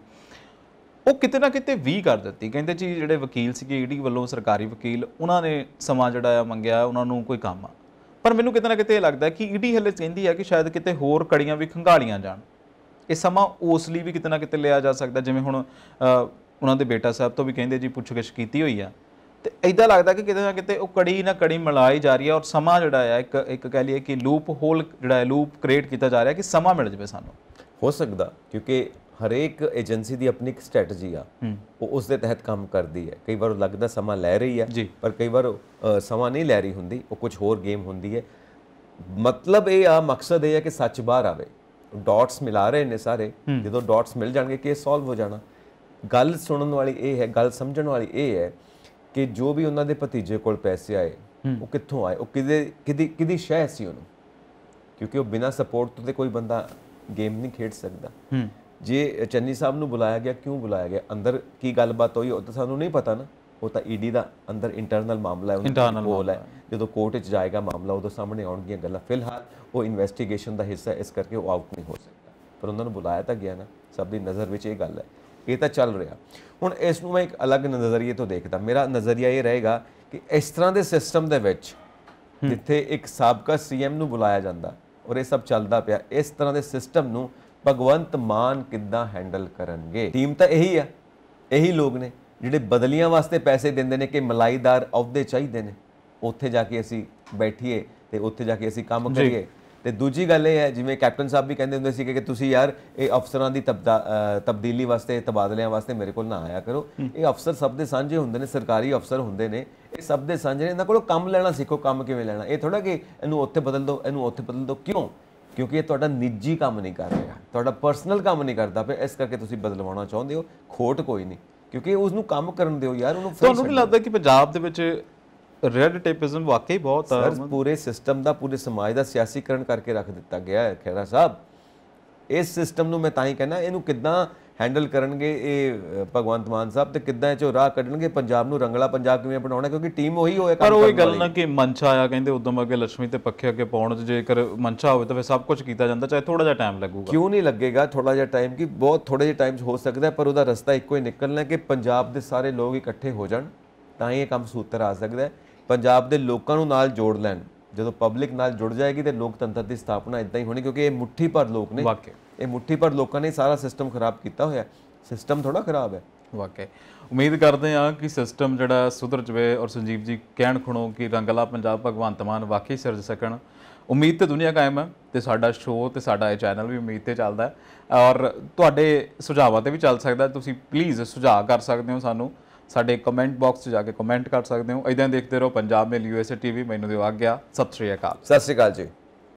ਉਹ ਕਿਤੇ ਨਾ ਕਿਤੇ 20 ਕਰ ਦਿੱਤੀ ਕਹਿੰਦੇ ਜੀ ਜਿਹੜੇ ਵਕੀਲ ਸੀਗੇ ਈਡੀ ਵੱਲੋਂ ਸਰਕਾਰੀ ਵਕੀਲ ਉਹਨਾਂ ਨੇ ਸਮਾਂ ਜਿਹੜਾ ਆ ਮੰਗਿਆ ਉਹਨਾਂ ਨੂੰ ਕੋਈ ਕੰਮ ਆ ਪਰ ਮੈਨੂੰ ਕਿਤੇ ਨਾ ਕਿਤੇ ਇਹ ਲੱਗਦਾ ਕਿ ਈਡੀ ਹਲੇ ਕਹਿੰਦੀ ਹੈ ਕਿ ਸ਼ਾਇਦ ਕਿਤੇ ਹੋਰ ਕੜੀਆਂ ਵੀ ਖੰਗਾਲੀਆਂ ਜਾਣ ਇਹ ਸਮਾਂ ਉਸ ਲਈ ਵੀ ਕਿਤੇ ਨਾ ਕਿਤੇ ਲਿਆ ਜਾ ਸਕਦਾ ਜਿਵੇਂ ਹੁਣ ਉਹਨਾਂ ਦੇ ਬੇਟਾ ਸਾਹਿਬ ਤੋਂ ਵੀ ਕਹਿੰਦੇ ਜੀ ਪੁੱਛਗਿੱਛ ਕੀਤੀ ਹੋਈ ਆ ਤੇ ਐਦਾਂ ਲੱਗਦਾ ਕਿ ਕਿਤੇ ਨਾ ਕਿਤੇ ਉਹ ਕੜੀ ਨਾ ਕੜੀ ਮਿਲਾਈ ਜਾ ਰਹੀ ਹੈ ਔਰ ਸਮਾਂ ਜਿਹੜਾ ਆ ਇੱਕ ਇੱਕ ਕਹਿ ਲਈਏ ਕਿ ਲੂਪ ਹੋਲ ਜਿਹੜਾ ਹੈ ਲੂਪ ਕ੍ਰੀਏਟ ਕੀਤਾ ਜਾ ਰਿਹਾ ਕਿ ਸਮਾਂ ਮਿਲ ਜਵੇ ਸਾਨੂੰ ਹੋ ਸਕਦਾ ਕਿਉਂਕਿ ਹਰੇਕ ਏਜੰਸੀ ਦੀ ਆਪਣੀ ਇੱਕ ਸਟ੍ਰੈਟਜੀ ਆ ਉਹ ਉਸ ਦੇ ਤਹਿਤ ਕੰਮ ਕਰਦੀ ਹੈ ਕਈ ਵਾਰ ਲੱਗਦਾ ਸਮਾਂ ਲੈ ਰਹੀ ਆ ਪਰ ਕਈ ਵਾਰ ਸਮਾਂ ਨਹੀਂ ਲੈ ਰਹੀ ਹੁੰਦੀ ਉਹ ਕੁਝ ਹੋਰ ਗੇਮ ਹੁੰਦੀ ਹੈ ਮਤਲਬ ਇਹ ਆ ਮਕਸਦ ਇਹ ਹੈ ਕਿ ਸੱਚ ਬਾਹਰ ਆਵੇ ਡਾਟਸ ਮਿਲਾ ਰਹੇ ਨੇ ਸਾਰੇ ਜਦੋਂ ਡਾਟਸ ਮਿਲ ਜਾਣਗੇ ਕੇਸ ਸੋਲਵ ਹੋ ਜਾਣਾ ਗੱਲ ਸੁਣਨ ਵਾਲੀ ਇਹ ਹੈ ਗੱਲ ਸਮਝਣ ਵਾਲੀ ਇਹ ਹੈ ਕਿ ਜੋ ਵੀ ਉਹਨਾਂ ਦੇ ਭਤੀਜੇ ਕੋਲ ਪੈਸੇ ਆਏ ਉਹ ਕਿੱਥੋਂ ਆਏ ਉਹ ਕਿਦੇ ਕਿਦੀ ਕਿਦੀ ਸ਼ੈ ਸੀ ਉਹਨੂੰ ਕਿਉਂਕਿ ਉਹ ਬਿਨਾ ਸਪੋਰਟ ਤੋਂ ਤੇ ਕੋਈ ਬੰਦਾ ਗੇਮ ਨਹੀਂ ਖੇਡ ਸਕਦਾ ਜੇ ਚੰਨੀ ਸਾਹਿਬ ਨੂੰ ਬੁਲਾਇਆ ਗਿਆ ਕਿਉਂ ਬੁਲਾਇਆ ਗਿਆ ਅੰਦਰ ਕੀ ਗੱਲਬਾਤ ਹੋਈ ਉਹ ਤਾਂ ਸਾਨੂੰ ਨਹੀਂ ਪਤਾ ਨਾ ਉਹ ਤਾਂ ਈਡੀ e ਦਾ ਅੰਦਰ ਇੰਟਰਨਲ ਮਾਮਲਾ ਹੈ ਉਹਨਾਂ ਕੋਲ ਹੈ ਜਦੋਂ ਕੋਰਟ 'ਚ ਜਾਏਗਾ ਮਾਮਲਾ ਉਦੋਂ ਸਾਹਮਣੇ ਆਉਣਗੀਆਂ ਗੱਲਾਂ ਫਿਲਹਾਲ ਉਹ ਇਨਵੈਸਟੀਗੇਸ਼ਨ ਦਾ ਹਿੱਸਾ ਇਸ ਕਰਕੇ ਉਹ ਆਊਟ ਨਹੀਂ ਹੋ ਸਕਦਾ ਪਰ ਉਹਨਾਂ ਨੂੰ ਬੁਲਾਇਆ ਤਾਂ ਗਿਆ ਨਾ ਸਭ ਦੀ ਨਜ਼ਰ ਵਿੱਚ ਇਹ ਗੱਲ ਹੈ ਇਹ ਤਾਂ ਚੱਲ ਰਿਹਾ ਹੁਣ ਇਸ ਨੂੰ ਮੈਂ ਇੱਕ ਅਲੱਗ ਨਜ਼ਰੀਏ ਤੋਂ ਦੇਖਦਾ ਮੇਰਾ ਨਜ਼ਰੀਆ ਇਹ ਰਹੇਗਾ ਕਿ ਇਸ ਤਰ੍ਹਾਂ ਦੇ ਸਿਸਟਮ ਦੇ ਵਿੱਚ ਜਿੱਥੇ ਇੱਕ ਸਾਬਕਾ ਸੀਐਮ ਨੂੰ ਬੁਲਾਇਆ ਜਾਂਦਾ ਔਰ ਇਹ ਸਭ ਚੱਲਦਾ ਪਿਆ ਇਸ ਤਰ੍ਹਾਂ ਦੇ ਸਿਸਟਮ ਨੂੰ ਭਗਵੰਤ ਮਾਨ ਕਿੱਦਾਂ ਹੈਂਡਲ ਕਰਨਗੇ ਟੀਮ ਤਾਂ ਇਹੀ ਆ ਇਹੀ ਲੋਕ ਨੇ ਜਿਹੜੇ ਬਦਲੀਆਂ ਵਾਸਤੇ ਪੈਸੇ ਦਿੰਦੇ ਨੇ ਕਿ ਮਲਾਈਦਾਰ ਅਹੁਦੇ ਚਾਹੀਦੇ ਨੇ ਉੱਥੇ ਜਾ ਕੇ ਅਸੀਂ ਬੈਠੀਏ ਤੇ ਉੱਥੇ ਜਾ ਕੇ ਅਸੀਂ ਕੰਮ ਕਰੀਏ ਤੇ ਦੂਜੀ ਗੱਲ ਇਹ ਹੈ ਜਿਵੇਂ ਕੈਪਟਨ ਸਾਹਿਬ ਵੀ ਕਹਿੰਦੇ ਹੁੰਦੇ ਸੀ ਕਿ ਤੁਸੀਂ ਯਾਰ ਇਹ ਅਫਸਰਾਂ ਦੀ ਤਬਦੀਲੀ ਵਾਸਤੇ ਤਬਾਦਲਿਆਂ ਵਾਸਤੇ ਮੇਰੇ ਕੋਲ ਨਾ ਆਇਆ ਕਰੋ ਇਹ ਅਫਸਰ ਸਭ ਦੇ ਸਾਂਝੇ ਹੁੰਦੇ ਨੇ ਸਰਕਾਰੀ ਅਫਸਰ ਹੁੰਦੇ ਨੇ ਇਹ ਸਭ ਦੇ ਸਾਂਝੇ ਨੇ ਇਹਨਾਂ ਕੋਲੋਂ ਕੰਮ ਲੈਣਾ ਸਿੱਖੋ ਕੰਮ ਕਿਵੇਂ ਲੈਣਾ ਇਹ ਥੋੜਾ ਕਿ ਇਹਨੂੰ ਉੱਥੇ ਬਦਲ ਦਿਓ ਇਹਨੂੰ ਉੱਥੇ ਬਦਲ ਦਿਓ ਕਿਉਂ ਕਿਉਂਕਿ ਇਹ ਤੁਹਾਡਾ ਨਿੱਜੀ ਕੰਮ ਨਹੀਂ ਕਰ ਰਿਹਾ ਤੁਹਾਡਾ ਪਰਸਨਲ ਕੰਮ ਨਹੀਂ ਕਰਦਾ ਪਿਆ ਇਸ ਕਰਕੇ ਤੁਸੀਂ ਬਦਲਵਾਉਣਾ ਚਾਹੁੰਦੇ ਹੋ ਖੋਟ ਕੋਈ ਨਹੀਂ ਕਿਉਂਕਿ ਉਸ ਨੂੰ ਕੰਮ ਕਰਨ ਦਿਓ ਯਾਰ ਉਹਨੂੰ ਤੁਹਾਨੂੰ ਨਹੀਂ ਲੱਗਦਾ ਕਿ ਪੰਜਾਬ ਦੇ ਵਿੱਚ ਰੈਡ ਟੇਪਿਜ਼ਮ ਵਾਕਈ ਬਹੁਤ ਆ ਸਰ ਪੂਰੇ ਸਿਸਟਮ ਦਾ ਪੂਰੇ ਸਮਾਜ ਦਾ ਸਿਆਸੀਕਰਨ ਕਰਕੇ ਰੱਖ ਦਿੱਤਾ ਗਿਆ ਹੈ ਖੈਰਾ ਸਾਹਿਬ ਇਸ ਸਿਸਟਮ ਨੂੰ ਮੈਂ ਤਾਂ ਹੀ ਕਹਿੰਦਾ ਇਹਨੂੰ ਕਿਦਾਂ ਹੈਂਡਲ ਕਰਨਗੇ ਇਹ ਭਗਵੰਤ ਮਾਨ ਸਾਹਿਬ ਤੇ ਕਿੱਦਾਂ ਇਹ ਚੋਂ ਰਾਹ ਕੱਢਣਗੇ ਪੰਜਾਬ ਨੂੰ ਰੰਗਲਾ ਪੰਜਾਬ ਕਿਵੇਂ ਬਣਾਉਣਾ ਕਿਉਂਕਿ ਟੀਮ ਉਹੀ ਹੋਏ ਪਰ ਉਹ ਗੱਲ ਨਾ ਕਿ ਮਨਛਾ ਆਇਆ ਕਹਿੰਦੇ ਉਦੋਂ ਅੱਗੇ ਲక్ష్ਮੀ ਤੇ ਪੱਖੇ ਅੱਗੇ ਪਾਉਣ ਚ ਜੇਕਰ ਮਨਛਾ ਹੋਵੇ ਤਾਂ ਫਿਰ ਸਭ ਕੁਝ ਕੀਤਾ ਜਾਂਦਾ ਚਾਹੇ ਥੋੜਾ ਜਿਹਾ ਟਾਈਮ ਲੱਗੂਗਾ ਕਿਉਂ ਨਹੀਂ ਲੱਗੇਗਾ ਥੋੜਾ ਜਿਹਾ ਟਾਈਮ ਕੀ ਬਹੁਤ ਥੋੜੇ ਜਿਹੇ ਟਾਈਮ ਚ ਹੋ ਸਕਦਾ ਪਰ ਉਹਦਾ ਰਸਤਾ ਇੱਕੋ ਹੀ ਨਿਕਲਣਾ ਕਿ ਪੰਜਾਬ ਦੇ ਸਾਰੇ ਲੋਕ ਇਕੱਠੇ ਹੋ ਜਾਣ ਤਾਂ ਹੀ ਇਹ ਕੰਮ ਸੂਤਰ ਆ ਸਕਦਾ ਪੰਜਾਬ ਦੇ ਲੋਕਾਂ ਨੂੰ ਨਾਲ ਜੋੜ ਲੈਣ ਜਦੋਂ ਪਬਲਿਕ ਨਾਲ ਜੁੜ ਜਾਏਗੀ ਤੇ ਲੋਕਤੰਤਰ ਦੀ ਸਥਾਪਨਾ ਇਦਾਂ ਹੀ ਹੋਣੀ ਕਿਉਂਕਿ ਇਹ ਮੁੱਠੀ ਭਰ ਲੋਕ ਨੇ ਵਾਕਿਆ ਇਹ ਮੁੱਠੀ ਪਰ ਲੋਕਾਂ ਨੇ ਸਾਰਾ ਸਿਸਟਮ ਖਰਾਬ ਕੀਤਾ ਹੋਇਆ ਸਿਸਟਮ ਥੋੜਾ ਖਰਾਬ ਹੈ ਵਾਕਈ ਉਮੀਦ ਕਰਦੇ ਹਾਂ ਕਿ ਸਿਸਟਮ ਜਿਹੜਾ ਸੁਧਰ ਜਵੇ ਔਰ ਸੰਜੀਵ ਜੀ ਕਹਿਣ ਖਣੋ ਕਿ ਰੰਗਲਾ ਪੰਜਾਬ ਭਗਵੰਤ ਮਾਨ ਵਾਕਈ ਸਿਰਜ ਸਕਣ ਉਮੀਦ ਤੇ ਦੁਨੀਆ ਕਾਇਮ ਹੈ ਤੇ ਸਾਡਾ ਸ਼ੋਅ ਤੇ ਸਾਡਾ ਇਹ ਚੈਨਲ ਵੀ ਉਮੀਦ ਤੇ ਚੱਲਦਾ ਔਰ ਤੁਹਾਡੇ ਸੁਝਾਵਾਂ ਤੇ ਵੀ ਚੱਲ ਸਕਦਾ ਤੁਸੀਂ ਪਲੀਜ਼ ਸੁਝਾਅ ਕਰ ਸਕਦੇ ਹੋ ਸਾਨੂੰ ਸਾਡੇ ਕਮੈਂਟ ਬਾਕਸ 'ਚ ਜਾ ਕੇ ਕਮੈਂਟ ਕਰ ਸਕਦੇ ਹੋ ਇਦਾਂ ਦੇਖਦੇ ਰਹੋ ਪੰਜਾਬ ਮੇਲ ਯੂਐਸਏ ਟੀਵੀ ਮੈਨੂੰ ਦਿਓ ਗਿਆ ਸਤਿ ਸ਼੍ਰੀ ਅਕਾਲ ਸਤਿ ਸ਼੍ਰੀ ਅਕਾਲ ਜੀ